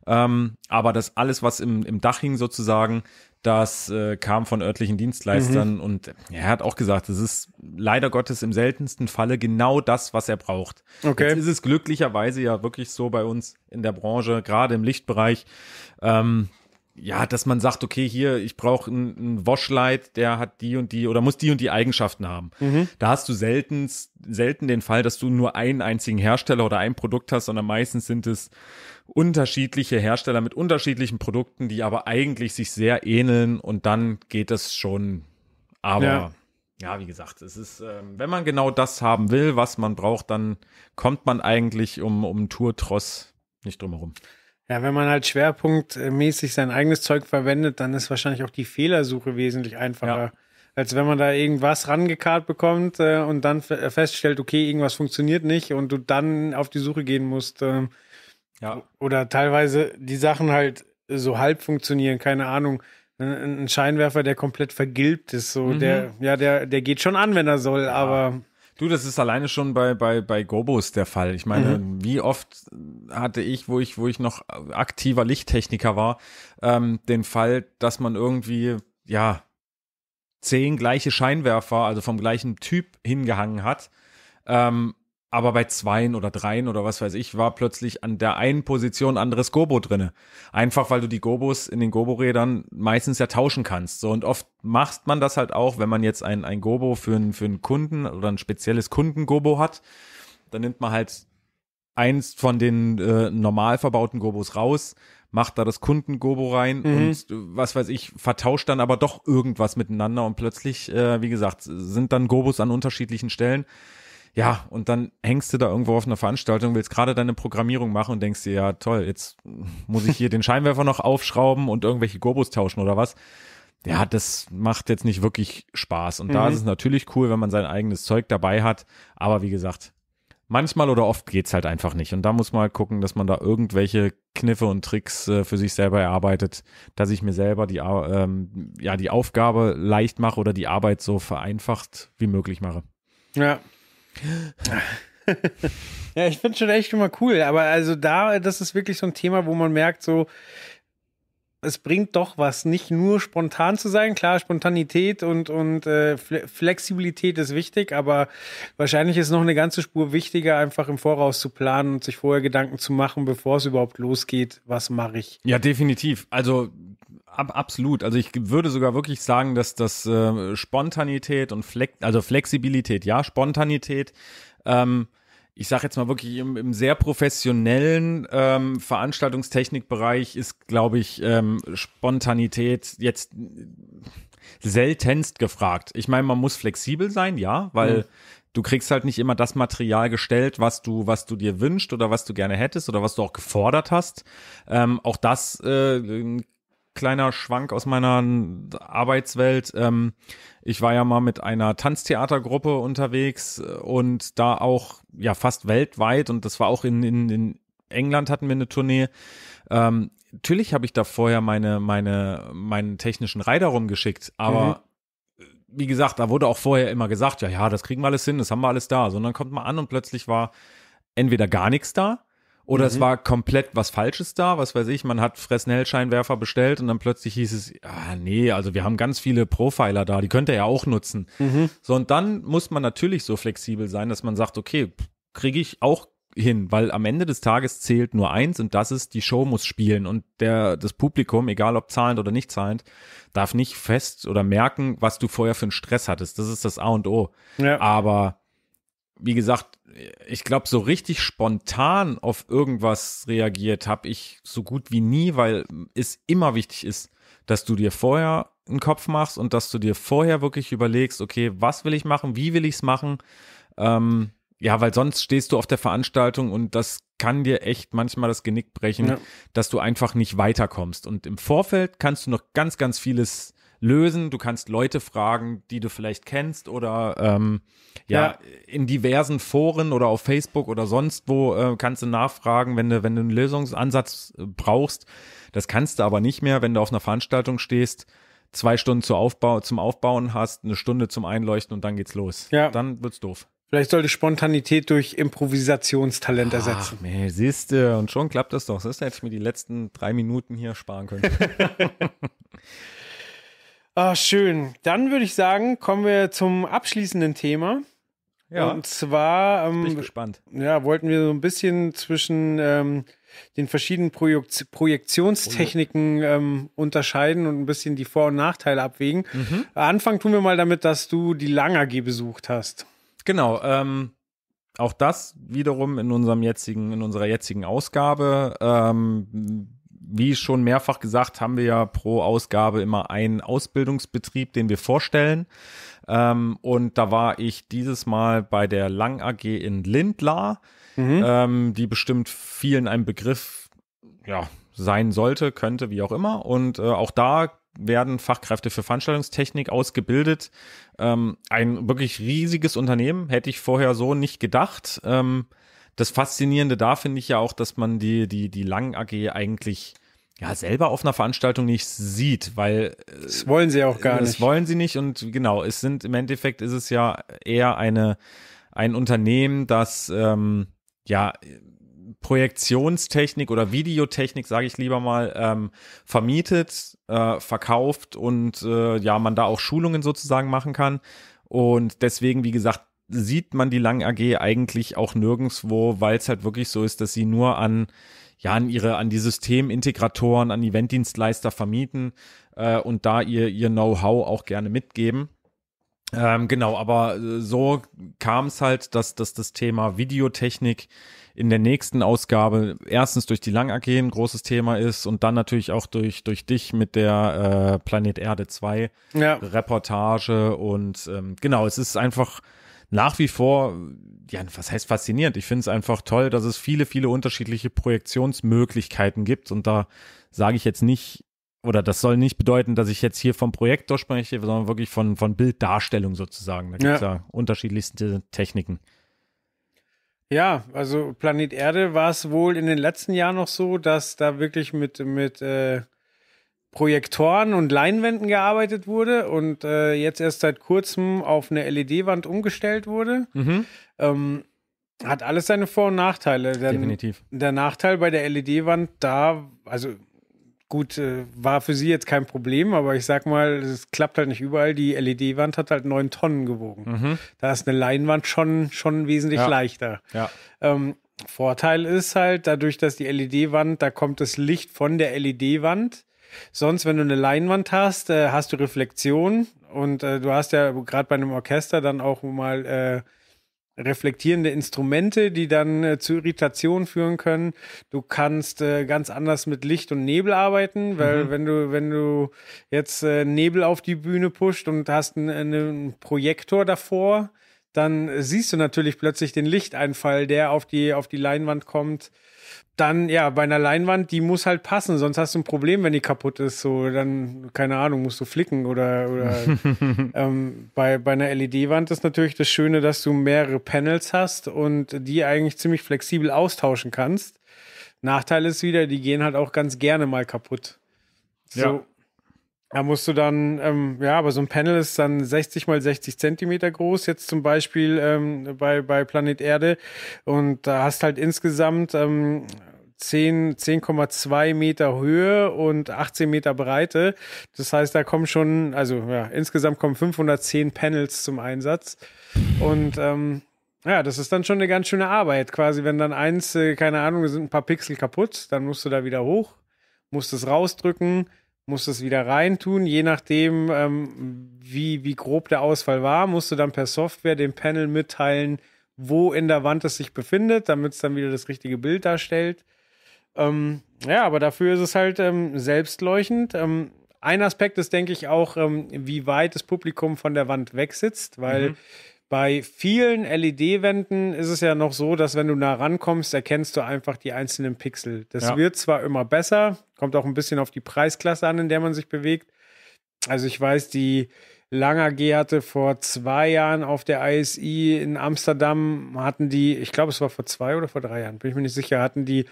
Ähm, aber das alles, was im, im Dach hing sozusagen, das äh, kam von örtlichen Dienstleistern mhm. und er hat auch gesagt, es ist leider Gottes im seltensten Falle genau das, was er braucht. Okay. Jetzt ist es glücklicherweise ja wirklich so bei uns in der Branche, gerade im Lichtbereich, ähm, ja, dass man sagt, okay, hier, ich brauche einen, einen Washlight, der hat die und die oder muss die und die Eigenschaften haben. Mhm. Da hast du selten, selten den Fall, dass du nur einen einzigen Hersteller oder ein Produkt hast, sondern meistens sind es unterschiedliche Hersteller mit unterschiedlichen Produkten, die aber eigentlich sich sehr ähneln und dann geht das schon. Aber ja, ja wie gesagt, es ist, ähm, wenn man genau das haben will, was man braucht, dann kommt man eigentlich um, um Tour Tross nicht drumherum. Ja, wenn man halt schwerpunktmäßig sein eigenes Zeug verwendet, dann ist wahrscheinlich auch die Fehlersuche wesentlich einfacher. Ja. Als wenn man da irgendwas rangekarrt bekommt äh, und dann äh, feststellt, okay, irgendwas funktioniert nicht und du dann auf die Suche gehen musst. Äh, ja. Oder teilweise die Sachen halt so halb funktionieren, keine Ahnung. Ein Scheinwerfer, der komplett vergilbt ist, so mhm. der, ja, der, der geht schon an, wenn er soll, ja. aber Du, das ist alleine schon bei, bei, bei Gobos der Fall. Ich meine, mhm. wie oft hatte ich, wo ich, wo ich noch aktiver Lichttechniker war, ähm, den Fall, dass man irgendwie, ja, zehn gleiche Scheinwerfer, also vom gleichen Typ hingehangen hat. Ähm, aber bei zweien oder dreien oder was weiß ich, war plötzlich an der einen Position anderes Gobo drinne. Einfach weil du die Gobos in den Goborädern meistens ja tauschen kannst. So und oft macht man das halt auch, wenn man jetzt ein, ein Gobo für einen, für einen Kunden oder ein spezielles Kundengobo hat, dann nimmt man halt eins von den äh, normal verbauten Gobos raus, macht da das Kundengobo rein mhm. und äh, was weiß ich, vertauscht dann aber doch irgendwas miteinander und plötzlich, äh, wie gesagt, sind dann Gobos an unterschiedlichen Stellen ja, und dann hängst du da irgendwo auf einer Veranstaltung, willst gerade deine Programmierung machen und denkst dir, ja, toll, jetzt muss ich hier den Scheinwerfer noch aufschrauben und irgendwelche Gobos tauschen oder was. Ja, das macht jetzt nicht wirklich Spaß. Und mhm. da ist es natürlich cool, wenn man sein eigenes Zeug dabei hat. Aber wie gesagt, manchmal oder oft geht es halt einfach nicht. Und da muss man halt gucken, dass man da irgendwelche Kniffe und Tricks äh, für sich selber erarbeitet, dass ich mir selber die, ähm, ja, die Aufgabe leicht mache oder die Arbeit so vereinfacht wie möglich mache. Ja, ja, ich finde schon echt immer cool, aber also da, das ist wirklich so ein Thema, wo man merkt, so, es bringt doch was, nicht nur spontan zu sein. Klar, Spontanität und, und äh, Flexibilität ist wichtig, aber wahrscheinlich ist noch eine ganze Spur wichtiger, einfach im Voraus zu planen und sich vorher Gedanken zu machen, bevor es überhaupt losgeht, was mache ich. Ja, definitiv. Also Ab, absolut. Also ich würde sogar wirklich sagen, dass das äh, Spontanität und Flex, also Flexibilität, ja, Spontanität, ähm, ich sage jetzt mal wirklich im, im sehr professionellen ähm, Veranstaltungstechnikbereich ist, glaube ich, ähm, Spontanität jetzt seltenst gefragt. Ich meine, man muss flexibel sein, ja, weil mhm. du kriegst halt nicht immer das Material gestellt, was du, was du dir wünscht oder was du gerne hättest oder was du auch gefordert hast. Ähm, auch das äh, kleiner Schwank aus meiner Arbeitswelt. Ähm, ich war ja mal mit einer Tanztheatergruppe unterwegs äh, und da auch ja fast weltweit und das war auch in, in, in England hatten wir eine Tournee. Ähm, natürlich habe ich da vorher meine, meine, meinen technischen Reiter rumgeschickt, aber mhm. Äh, wie gesagt, da wurde auch vorher immer gesagt, ja, ja, das kriegen wir alles hin, das haben wir alles da. Sondern kommt man an und plötzlich war entweder gar nichts da oder mhm. es war komplett was Falsches da, was weiß ich, man hat Fresnel-Scheinwerfer bestellt und dann plötzlich hieß es, ah nee, also wir haben ganz viele Profiler da, die könnt ihr ja auch nutzen. Mhm. So, und dann muss man natürlich so flexibel sein, dass man sagt, okay, kriege ich auch hin, weil am Ende des Tages zählt nur eins und das ist, die Show muss spielen und der, das Publikum, egal ob zahlend oder nicht zahlend, darf nicht fest oder merken, was du vorher für einen Stress hattest. Das ist das A und O. Ja. Aber wie gesagt, ich glaube, so richtig spontan auf irgendwas reagiert habe ich so gut wie nie, weil es immer wichtig ist, dass du dir vorher einen Kopf machst und dass du dir vorher wirklich überlegst, okay, was will ich machen, wie will ich es machen. Ähm, ja, weil sonst stehst du auf der Veranstaltung und das kann dir echt manchmal das Genick brechen, ja. dass du einfach nicht weiterkommst. Und im Vorfeld kannst du noch ganz, ganz vieles lösen. Du kannst Leute fragen, die du vielleicht kennst oder ähm, ja, ja, in diversen Foren oder auf Facebook oder sonst wo äh, kannst du nachfragen, wenn du, wenn du einen Lösungsansatz äh, brauchst. Das kannst du aber nicht mehr, wenn du auf einer Veranstaltung stehst, zwei Stunden zu Aufbau, zum Aufbauen hast, eine Stunde zum Einleuchten und dann geht's los. Ja. Dann wird's doof. Vielleicht sollte Spontanität durch Improvisationstalent Ach, ersetzen. Nee, siehste, und schon klappt das doch. Das hätte ich mir die letzten drei Minuten hier sparen können. Ah, schön. Dann würde ich sagen, kommen wir zum abschließenden Thema. Ja. Und zwar. Ähm, Bin ich gespannt. Ja, wollten wir so ein bisschen zwischen ähm, den verschiedenen Projekt Projektionstechniken ähm, unterscheiden und ein bisschen die Vor- und Nachteile abwägen. Mhm. Anfang tun wir mal damit, dass du die Lang-AG besucht hast. Genau. Ähm, auch das wiederum in unserem jetzigen, in unserer jetzigen Ausgabe. Ähm, wie schon mehrfach gesagt, haben wir ja pro Ausgabe immer einen Ausbildungsbetrieb, den wir vorstellen. Ähm, und da war ich dieses Mal bei der Lang AG in Lindlar, mhm. ähm, die bestimmt vielen ein Begriff ja, sein sollte, könnte, wie auch immer. Und äh, auch da werden Fachkräfte für Veranstaltungstechnik ausgebildet. Ähm, ein wirklich riesiges Unternehmen, hätte ich vorher so nicht gedacht. Ähm, das Faszinierende da finde ich ja auch, dass man die, die, die Lang AG eigentlich ja selber auf einer Veranstaltung nicht sieht, weil äh, das wollen sie auch gar das nicht. Das wollen sie nicht und genau, es sind im Endeffekt ist es ja eher eine ein Unternehmen, das ähm, ja Projektionstechnik oder Videotechnik, sage ich lieber mal, ähm, vermietet, äh, verkauft und äh, ja, man da auch Schulungen sozusagen machen kann. Und deswegen, wie gesagt, sieht man die Lang AG eigentlich auch nirgendwo, weil es halt wirklich so ist, dass sie nur an ja, an ihre, an die Systemintegratoren, an Eventdienstleister vermieten äh, und da ihr, ihr Know-how auch gerne mitgeben. Ähm, genau, aber äh, so kam es halt, dass, dass das Thema Videotechnik in der nächsten Ausgabe erstens durch die Lang AG ein großes Thema ist und dann natürlich auch durch, durch dich mit der äh, Planet Erde 2 ja. Reportage und ähm, genau, es ist einfach nach wie vor, ja, was heißt faszinierend? Ich finde es einfach toll, dass es viele, viele unterschiedliche Projektionsmöglichkeiten gibt. Und da sage ich jetzt nicht, oder das soll nicht bedeuten, dass ich jetzt hier vom Projekt spreche, sondern wirklich von, von Bilddarstellung sozusagen. Da gibt es ja. ja unterschiedlichste Techniken. Ja, also Planet Erde war es wohl in den letzten Jahren noch so, dass da wirklich mit, mit äh Projektoren und Leinwänden gearbeitet wurde und äh, jetzt erst seit kurzem auf eine LED-Wand umgestellt wurde. Mhm. Ähm, hat alles seine Vor- und Nachteile. Der, Definitiv. Der Nachteil bei der LED-Wand, da, also gut, äh, war für sie jetzt kein Problem, aber ich sag mal, es klappt halt nicht überall. Die LED-Wand hat halt neun Tonnen gewogen. Mhm. Da ist eine Leinwand schon, schon wesentlich ja. leichter. Ja. Ähm, Vorteil ist halt, dadurch, dass die LED-Wand, da kommt das Licht von der LED-Wand Sonst, wenn du eine Leinwand hast, äh, hast du Reflexion und äh, du hast ja gerade bei einem Orchester dann auch mal äh, reflektierende Instrumente, die dann äh, zu Irritationen führen können. Du kannst äh, ganz anders mit Licht und Nebel arbeiten, weil mhm. wenn du wenn du jetzt äh, Nebel auf die Bühne pusht und hast einen, einen äh, Projektor davor, dann siehst du natürlich plötzlich den Lichteinfall, der auf die, auf die Leinwand kommt. Dann, ja, bei einer Leinwand, die muss halt passen, sonst hast du ein Problem, wenn die kaputt ist. So, dann, keine Ahnung, musst du flicken oder, oder ähm, bei, bei einer LED-Wand ist natürlich das Schöne, dass du mehrere Panels hast und die eigentlich ziemlich flexibel austauschen kannst. Nachteil ist wieder, die gehen halt auch ganz gerne mal kaputt. So, ja. Da musst du dann, ähm, ja, aber so ein Panel ist dann 60 mal 60 Zentimeter groß, jetzt zum Beispiel ähm, bei, bei Planet Erde. Und da hast halt insgesamt ähm, 10,2 Meter Höhe und 18 Meter Breite. Das heißt, da kommen schon, also ja, insgesamt kommen 510 Panels zum Einsatz. Und ähm, ja, das ist dann schon eine ganz schöne Arbeit, quasi, wenn dann eins, äh, keine Ahnung, sind ein paar Pixel kaputt, dann musst du da wieder hoch, musst es rausdrücken musst es wieder reintun. Je nachdem, ähm, wie, wie grob der Ausfall war, musst du dann per Software dem Panel mitteilen, wo in der Wand es sich befindet, damit es dann wieder das richtige Bild darstellt. Ähm, ja, aber dafür ist es halt ähm, selbstleuchtend. Ähm, ein Aspekt ist, denke ich, auch, ähm, wie weit das Publikum von der Wand weg sitzt, weil mhm. Bei vielen LED-Wänden ist es ja noch so, dass wenn du nah rankommst, erkennst du einfach die einzelnen Pixel. Das ja. wird zwar immer besser, kommt auch ein bisschen auf die Preisklasse an, in der man sich bewegt. Also ich weiß, die Langer G hatte vor zwei Jahren auf der ISI in Amsterdam, hatten die, ich glaube, es war vor zwei oder vor drei Jahren, bin ich mir nicht sicher, hatten die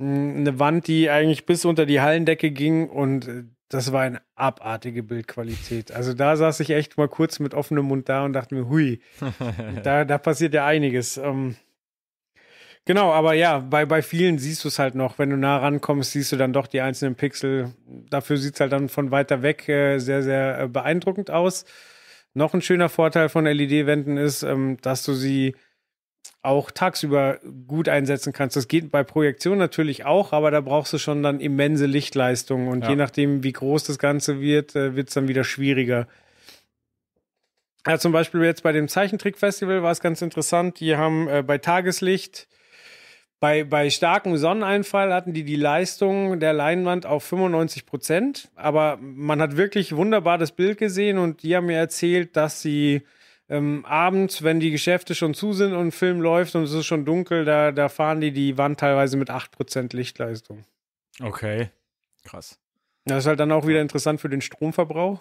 hm, eine Wand, die eigentlich bis unter die Hallendecke ging und äh, das war eine abartige Bildqualität. Also da saß ich echt mal kurz mit offenem Mund da und dachte mir, hui, da, da passiert ja einiges. Ähm, genau, aber ja, bei, bei vielen siehst du es halt noch. Wenn du nah rankommst, siehst du dann doch die einzelnen Pixel. Dafür sieht es halt dann von weiter weg äh, sehr, sehr äh, beeindruckend aus. Noch ein schöner Vorteil von LED-Wänden ist, ähm, dass du sie auch tagsüber gut einsetzen kannst. Das geht bei Projektion natürlich auch, aber da brauchst du schon dann immense Lichtleistungen und ja. je nachdem, wie groß das Ganze wird, äh, wird es dann wieder schwieriger. Ja, zum Beispiel jetzt bei dem Zeichentrickfestival war es ganz interessant. Die haben äh, bei Tageslicht, bei, bei starkem Sonneneinfall hatten die die Leistung der Leinwand auf 95 Prozent. Aber man hat wirklich wunderbar das Bild gesehen und die haben mir erzählt, dass sie ähm, abends, wenn die Geschäfte schon zu sind und ein Film läuft und es ist schon dunkel, da, da fahren die die Wand teilweise mit 8% Lichtleistung. Okay, krass. Das ist halt dann auch wieder interessant für den Stromverbrauch.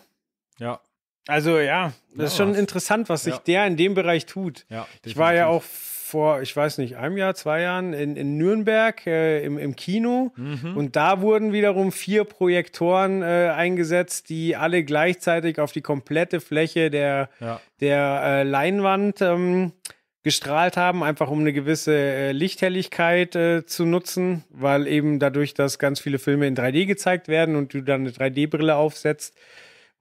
Ja. Also ja, das ja, ist schon was. interessant, was sich ja. der in dem Bereich tut. Ja, ich war ja auch vor, ich weiß nicht, einem Jahr, zwei Jahren in, in Nürnberg äh, im, im Kino. Mhm. Und da wurden wiederum vier Projektoren äh, eingesetzt, die alle gleichzeitig auf die komplette Fläche der, ja. der äh, Leinwand ähm, gestrahlt haben, einfach um eine gewisse äh, Lichthelligkeit äh, zu nutzen, weil eben dadurch, dass ganz viele Filme in 3D gezeigt werden und du dann eine 3D-Brille aufsetzt,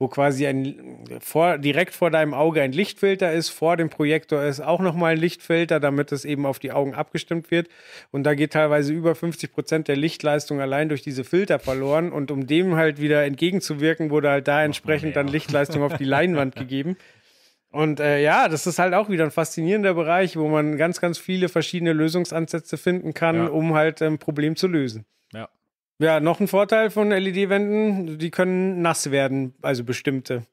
wo quasi ein, vor, direkt vor deinem Auge ein Lichtfilter ist, vor dem Projektor ist auch nochmal ein Lichtfilter, damit es eben auf die Augen abgestimmt wird. Und da geht teilweise über 50 Prozent der Lichtleistung allein durch diese Filter verloren. Und um dem halt wieder entgegenzuwirken, wurde halt da entsprechend dann Lichtleistung auf die Leinwand gegeben. Und äh, ja, das ist halt auch wieder ein faszinierender Bereich, wo man ganz, ganz viele verschiedene Lösungsansätze finden kann, ja. um halt ein ähm, Problem zu lösen. Ja, noch ein Vorteil von LED-Wänden, die können nass werden, also bestimmte.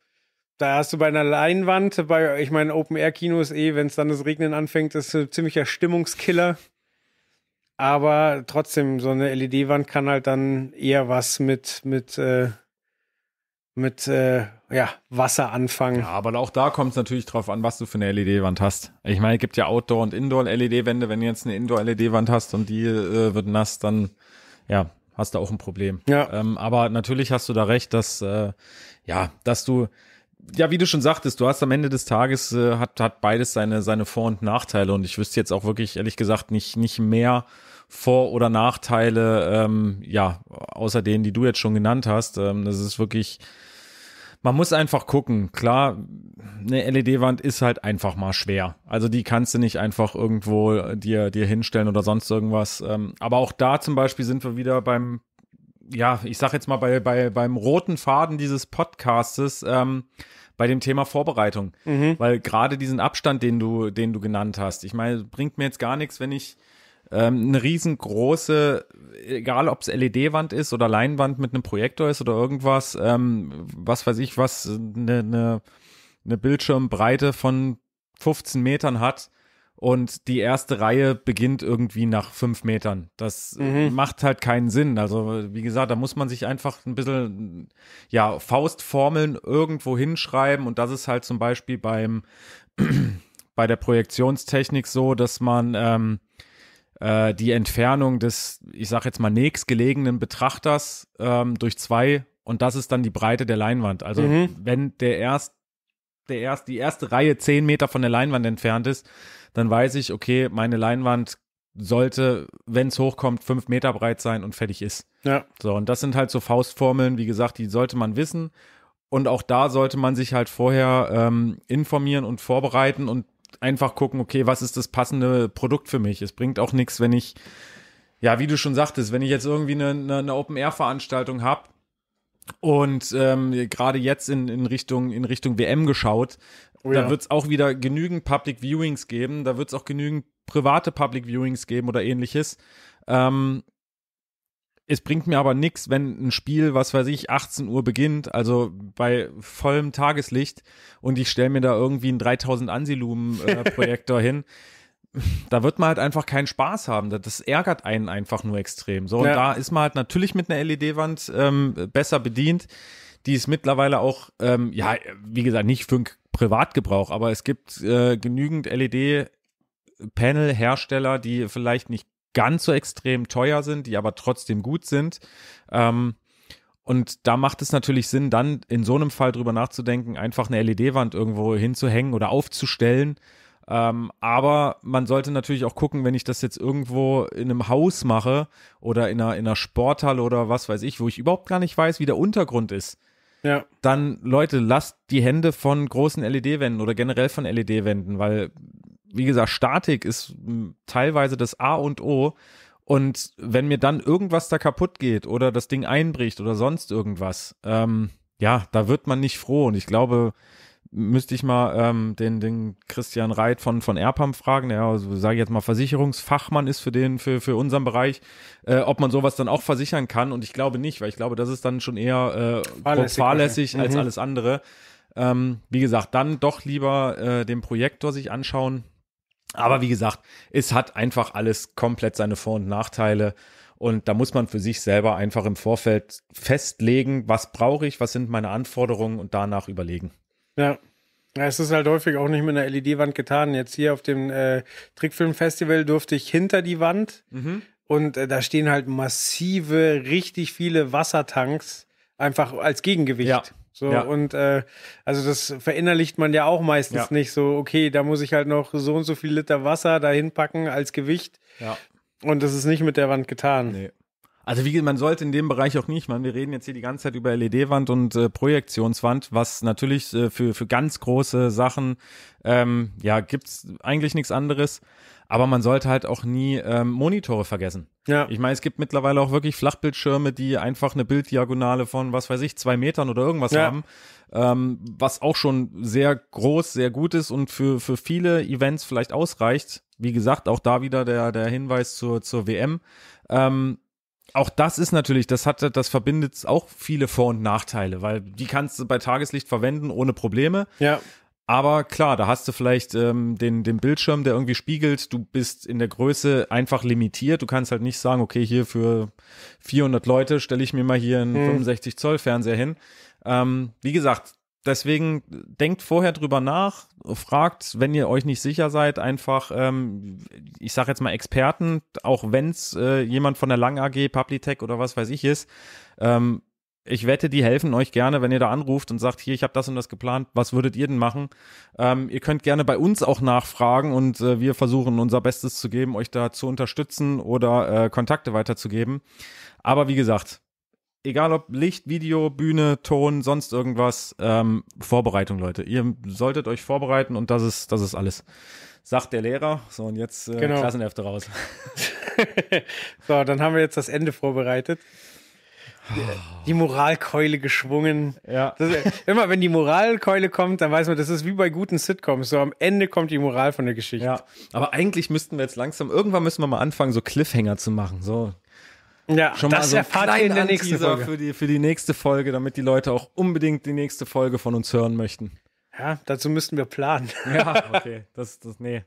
Da hast du bei einer Leinwand, bei, ich meine, Open-Air-Kinos eh, wenn es dann das Regnen anfängt, ist ein ziemlicher Stimmungskiller. Aber trotzdem, so eine LED-Wand kann halt dann eher was mit, mit, äh, mit äh, ja, Wasser anfangen. Ja, aber auch da kommt es natürlich drauf an, was du für eine LED-Wand hast. Ich meine, es gibt ja Outdoor- und Indoor-LED-Wände. Wenn du jetzt eine Indoor-LED-Wand hast und die äh, wird nass, dann ja, hast du auch ein Problem. Ja. Ähm, aber natürlich hast du da recht, dass, äh, ja, dass du, ja, wie du schon sagtest, du hast am Ende des Tages, äh, hat, hat beides seine, seine Vor- und Nachteile und ich wüsste jetzt auch wirklich, ehrlich gesagt, nicht, nicht mehr, vor- oder Nachteile, ähm, ja, außer denen, die du jetzt schon genannt hast. Ähm, das ist wirklich, man muss einfach gucken. Klar, eine LED-Wand ist halt einfach mal schwer. Also die kannst du nicht einfach irgendwo äh, dir, dir hinstellen oder sonst irgendwas. Ähm, aber auch da zum Beispiel sind wir wieder beim, ja, ich sag jetzt mal bei, bei, beim roten Faden dieses Podcastes, ähm, bei dem Thema Vorbereitung. Mhm. Weil gerade diesen Abstand, den du, den du genannt hast, ich meine, bringt mir jetzt gar nichts, wenn ich ähm, eine riesengroße, egal ob es LED-Wand ist oder Leinwand mit einem Projektor ist oder irgendwas, ähm, was weiß ich, was eine, eine, eine Bildschirmbreite von 15 Metern hat und die erste Reihe beginnt irgendwie nach 5 Metern. Das mhm. macht halt keinen Sinn. Also, wie gesagt, da muss man sich einfach ein bisschen, ja, Faustformeln irgendwo hinschreiben und das ist halt zum Beispiel beim, bei der Projektionstechnik so, dass man, ähm, äh, die Entfernung des, ich sag jetzt mal, nächstgelegenen Betrachters ähm, durch zwei und das ist dann die Breite der Leinwand. Also mhm. wenn der erst, der erst, die erste Reihe zehn Meter von der Leinwand entfernt ist, dann weiß ich, okay, meine Leinwand sollte, wenn es hochkommt, fünf Meter breit sein und fertig ist. Ja. So, und das sind halt so Faustformeln, wie gesagt, die sollte man wissen. Und auch da sollte man sich halt vorher ähm, informieren und vorbereiten und einfach gucken, okay, was ist das passende Produkt für mich? Es bringt auch nichts, wenn ich, ja, wie du schon sagtest, wenn ich jetzt irgendwie eine, eine, Open-Air-Veranstaltung habe und ähm, gerade jetzt in, in, Richtung, in Richtung WM geschaut, oh ja. da wird es auch wieder genügend Public Viewings geben, da wird es auch genügend private Public Viewings geben oder ähnliches. Ähm, es bringt mir aber nichts, wenn ein Spiel, was weiß ich, 18 Uhr beginnt, also bei vollem Tageslicht und ich stelle mir da irgendwie einen 3000 Ansilum-Projektor hin. Da wird man halt einfach keinen Spaß haben. Das ärgert einen einfach nur extrem. So, und da ist man halt natürlich mit einer LED-Wand ähm, besser bedient. Die ist mittlerweile auch, ähm, ja, wie gesagt, nicht für einen Privatgebrauch, aber es gibt äh, genügend LED-Panel-Hersteller, die vielleicht nicht ganz so extrem teuer sind, die aber trotzdem gut sind. Ähm, und da macht es natürlich Sinn, dann in so einem Fall drüber nachzudenken, einfach eine LED-Wand irgendwo hinzuhängen oder aufzustellen. Ähm, aber man sollte natürlich auch gucken, wenn ich das jetzt irgendwo in einem Haus mache oder in einer, in einer Sporthalle oder was weiß ich, wo ich überhaupt gar nicht weiß, wie der Untergrund ist. Ja. Dann, Leute, lasst die Hände von großen LED-Wänden oder generell von LED-Wänden, weil wie gesagt, Statik ist teilweise das A und O. Und wenn mir dann irgendwas da kaputt geht oder das Ding einbricht oder sonst irgendwas, ähm, ja, da wird man nicht froh. Und ich glaube, müsste ich mal ähm, den, den Christian Reit von, von Erpam fragen, der, also, sage ich jetzt mal, Versicherungsfachmann ist für den, für, für unseren Bereich, äh, ob man sowas dann auch versichern kann. Und ich glaube nicht, weil ich glaube, das ist dann schon eher äh, fahrlässig, fahrlässig mhm. als alles andere. Ähm, wie gesagt, dann doch lieber äh, den Projektor sich anschauen aber wie gesagt, es hat einfach alles komplett seine Vor- und Nachteile. Und da muss man für sich selber einfach im Vorfeld festlegen, was brauche ich, was sind meine Anforderungen und danach überlegen. Ja. es ist halt häufig auch nicht mit einer LED-Wand getan. Jetzt hier auf dem äh, Trickfilm-Festival durfte ich hinter die Wand mhm. und äh, da stehen halt massive, richtig viele Wassertanks einfach als Gegengewicht. Ja. So ja. und äh, also das verinnerlicht man ja auch meistens ja. nicht so, okay, da muss ich halt noch so und so viel Liter Wasser dahin packen als Gewicht. Ja. Und das ist nicht mit der Wand getan. Nee. Also wie man sollte in dem Bereich auch nicht, man, wir reden jetzt hier die ganze Zeit über LED-Wand und äh, Projektionswand, was natürlich äh, für, für ganz große Sachen, ähm, ja, gibt's eigentlich nichts anderes. Aber man sollte halt auch nie ähm, Monitore vergessen. Ja. Ich meine, es gibt mittlerweile auch wirklich Flachbildschirme, die einfach eine Bilddiagonale von, was weiß ich, zwei Metern oder irgendwas ja. haben. Ähm, was auch schon sehr groß, sehr gut ist und für, für viele Events vielleicht ausreicht. Wie gesagt, auch da wieder der, der Hinweis zur, zur WM. Ähm, auch das ist natürlich, das hat, das verbindet auch viele Vor- und Nachteile, weil die kannst du bei Tageslicht verwenden ohne Probleme. Ja. Aber klar, da hast du vielleicht ähm, den, den Bildschirm, der irgendwie spiegelt. Du bist in der Größe einfach limitiert. Du kannst halt nicht sagen, okay, hier für 400 Leute stelle ich mir mal hier einen hm. 65 Zoll Fernseher hin. Ähm, wie gesagt, deswegen denkt vorher drüber nach, fragt, wenn ihr euch nicht sicher seid, einfach, ähm, ich sage jetzt mal Experten, auch wenn's äh, jemand von der Lang AG, Publitech oder was weiß ich ist, ähm, ich wette, die helfen euch gerne, wenn ihr da anruft und sagt, hier, ich habe das und das geplant, was würdet ihr denn machen? Ähm, ihr könnt gerne bei uns auch nachfragen und äh, wir versuchen unser Bestes zu geben, euch da zu unterstützen oder äh, Kontakte weiterzugeben. Aber wie gesagt, egal ob Licht, Video, Bühne, Ton, sonst irgendwas, ähm, Vorbereitung, Leute. Ihr solltet euch vorbereiten und das ist, das ist alles. Sagt der Lehrer. So, und jetzt äh, genau. Klassenhefte raus. so, dann haben wir jetzt das Ende vorbereitet die Moralkeule geschwungen. Ja. Das, immer wenn die Moralkeule kommt, dann weiß man, das ist wie bei guten Sitcoms. So am Ende kommt die Moral von der Geschichte. Ja. Aber eigentlich müssten wir jetzt langsam, irgendwann müssen wir mal anfangen, so Cliffhanger zu machen. So. Ja, Schon das mal so erfahrt ihr in der nächsten Folge. Für die, für die nächste Folge, damit die Leute auch unbedingt die nächste Folge von uns hören möchten. Ja, dazu müssten wir planen. Ja, okay. Das, das, nee.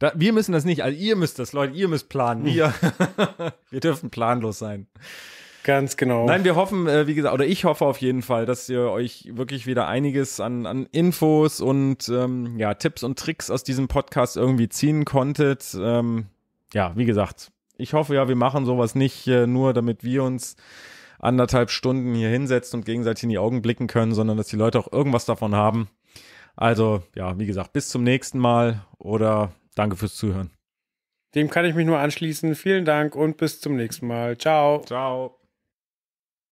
Da, wir müssen das nicht, also ihr müsst das, Leute, ihr müsst planen. Hm. Wir, wir dürfen planlos sein. Ganz genau. Nein, wir hoffen, äh, wie gesagt, oder ich hoffe auf jeden Fall, dass ihr euch wirklich wieder einiges an, an Infos und ähm, ja, Tipps und Tricks aus diesem Podcast irgendwie ziehen konntet. Ähm, ja, wie gesagt, ich hoffe ja, wir machen sowas nicht äh, nur, damit wir uns anderthalb Stunden hier hinsetzen und gegenseitig in die Augen blicken können, sondern dass die Leute auch irgendwas davon haben. Also, ja, wie gesagt, bis zum nächsten Mal oder Danke fürs Zuhören. Dem kann ich mich nur anschließen. Vielen Dank und bis zum nächsten Mal. Ciao. Ciao.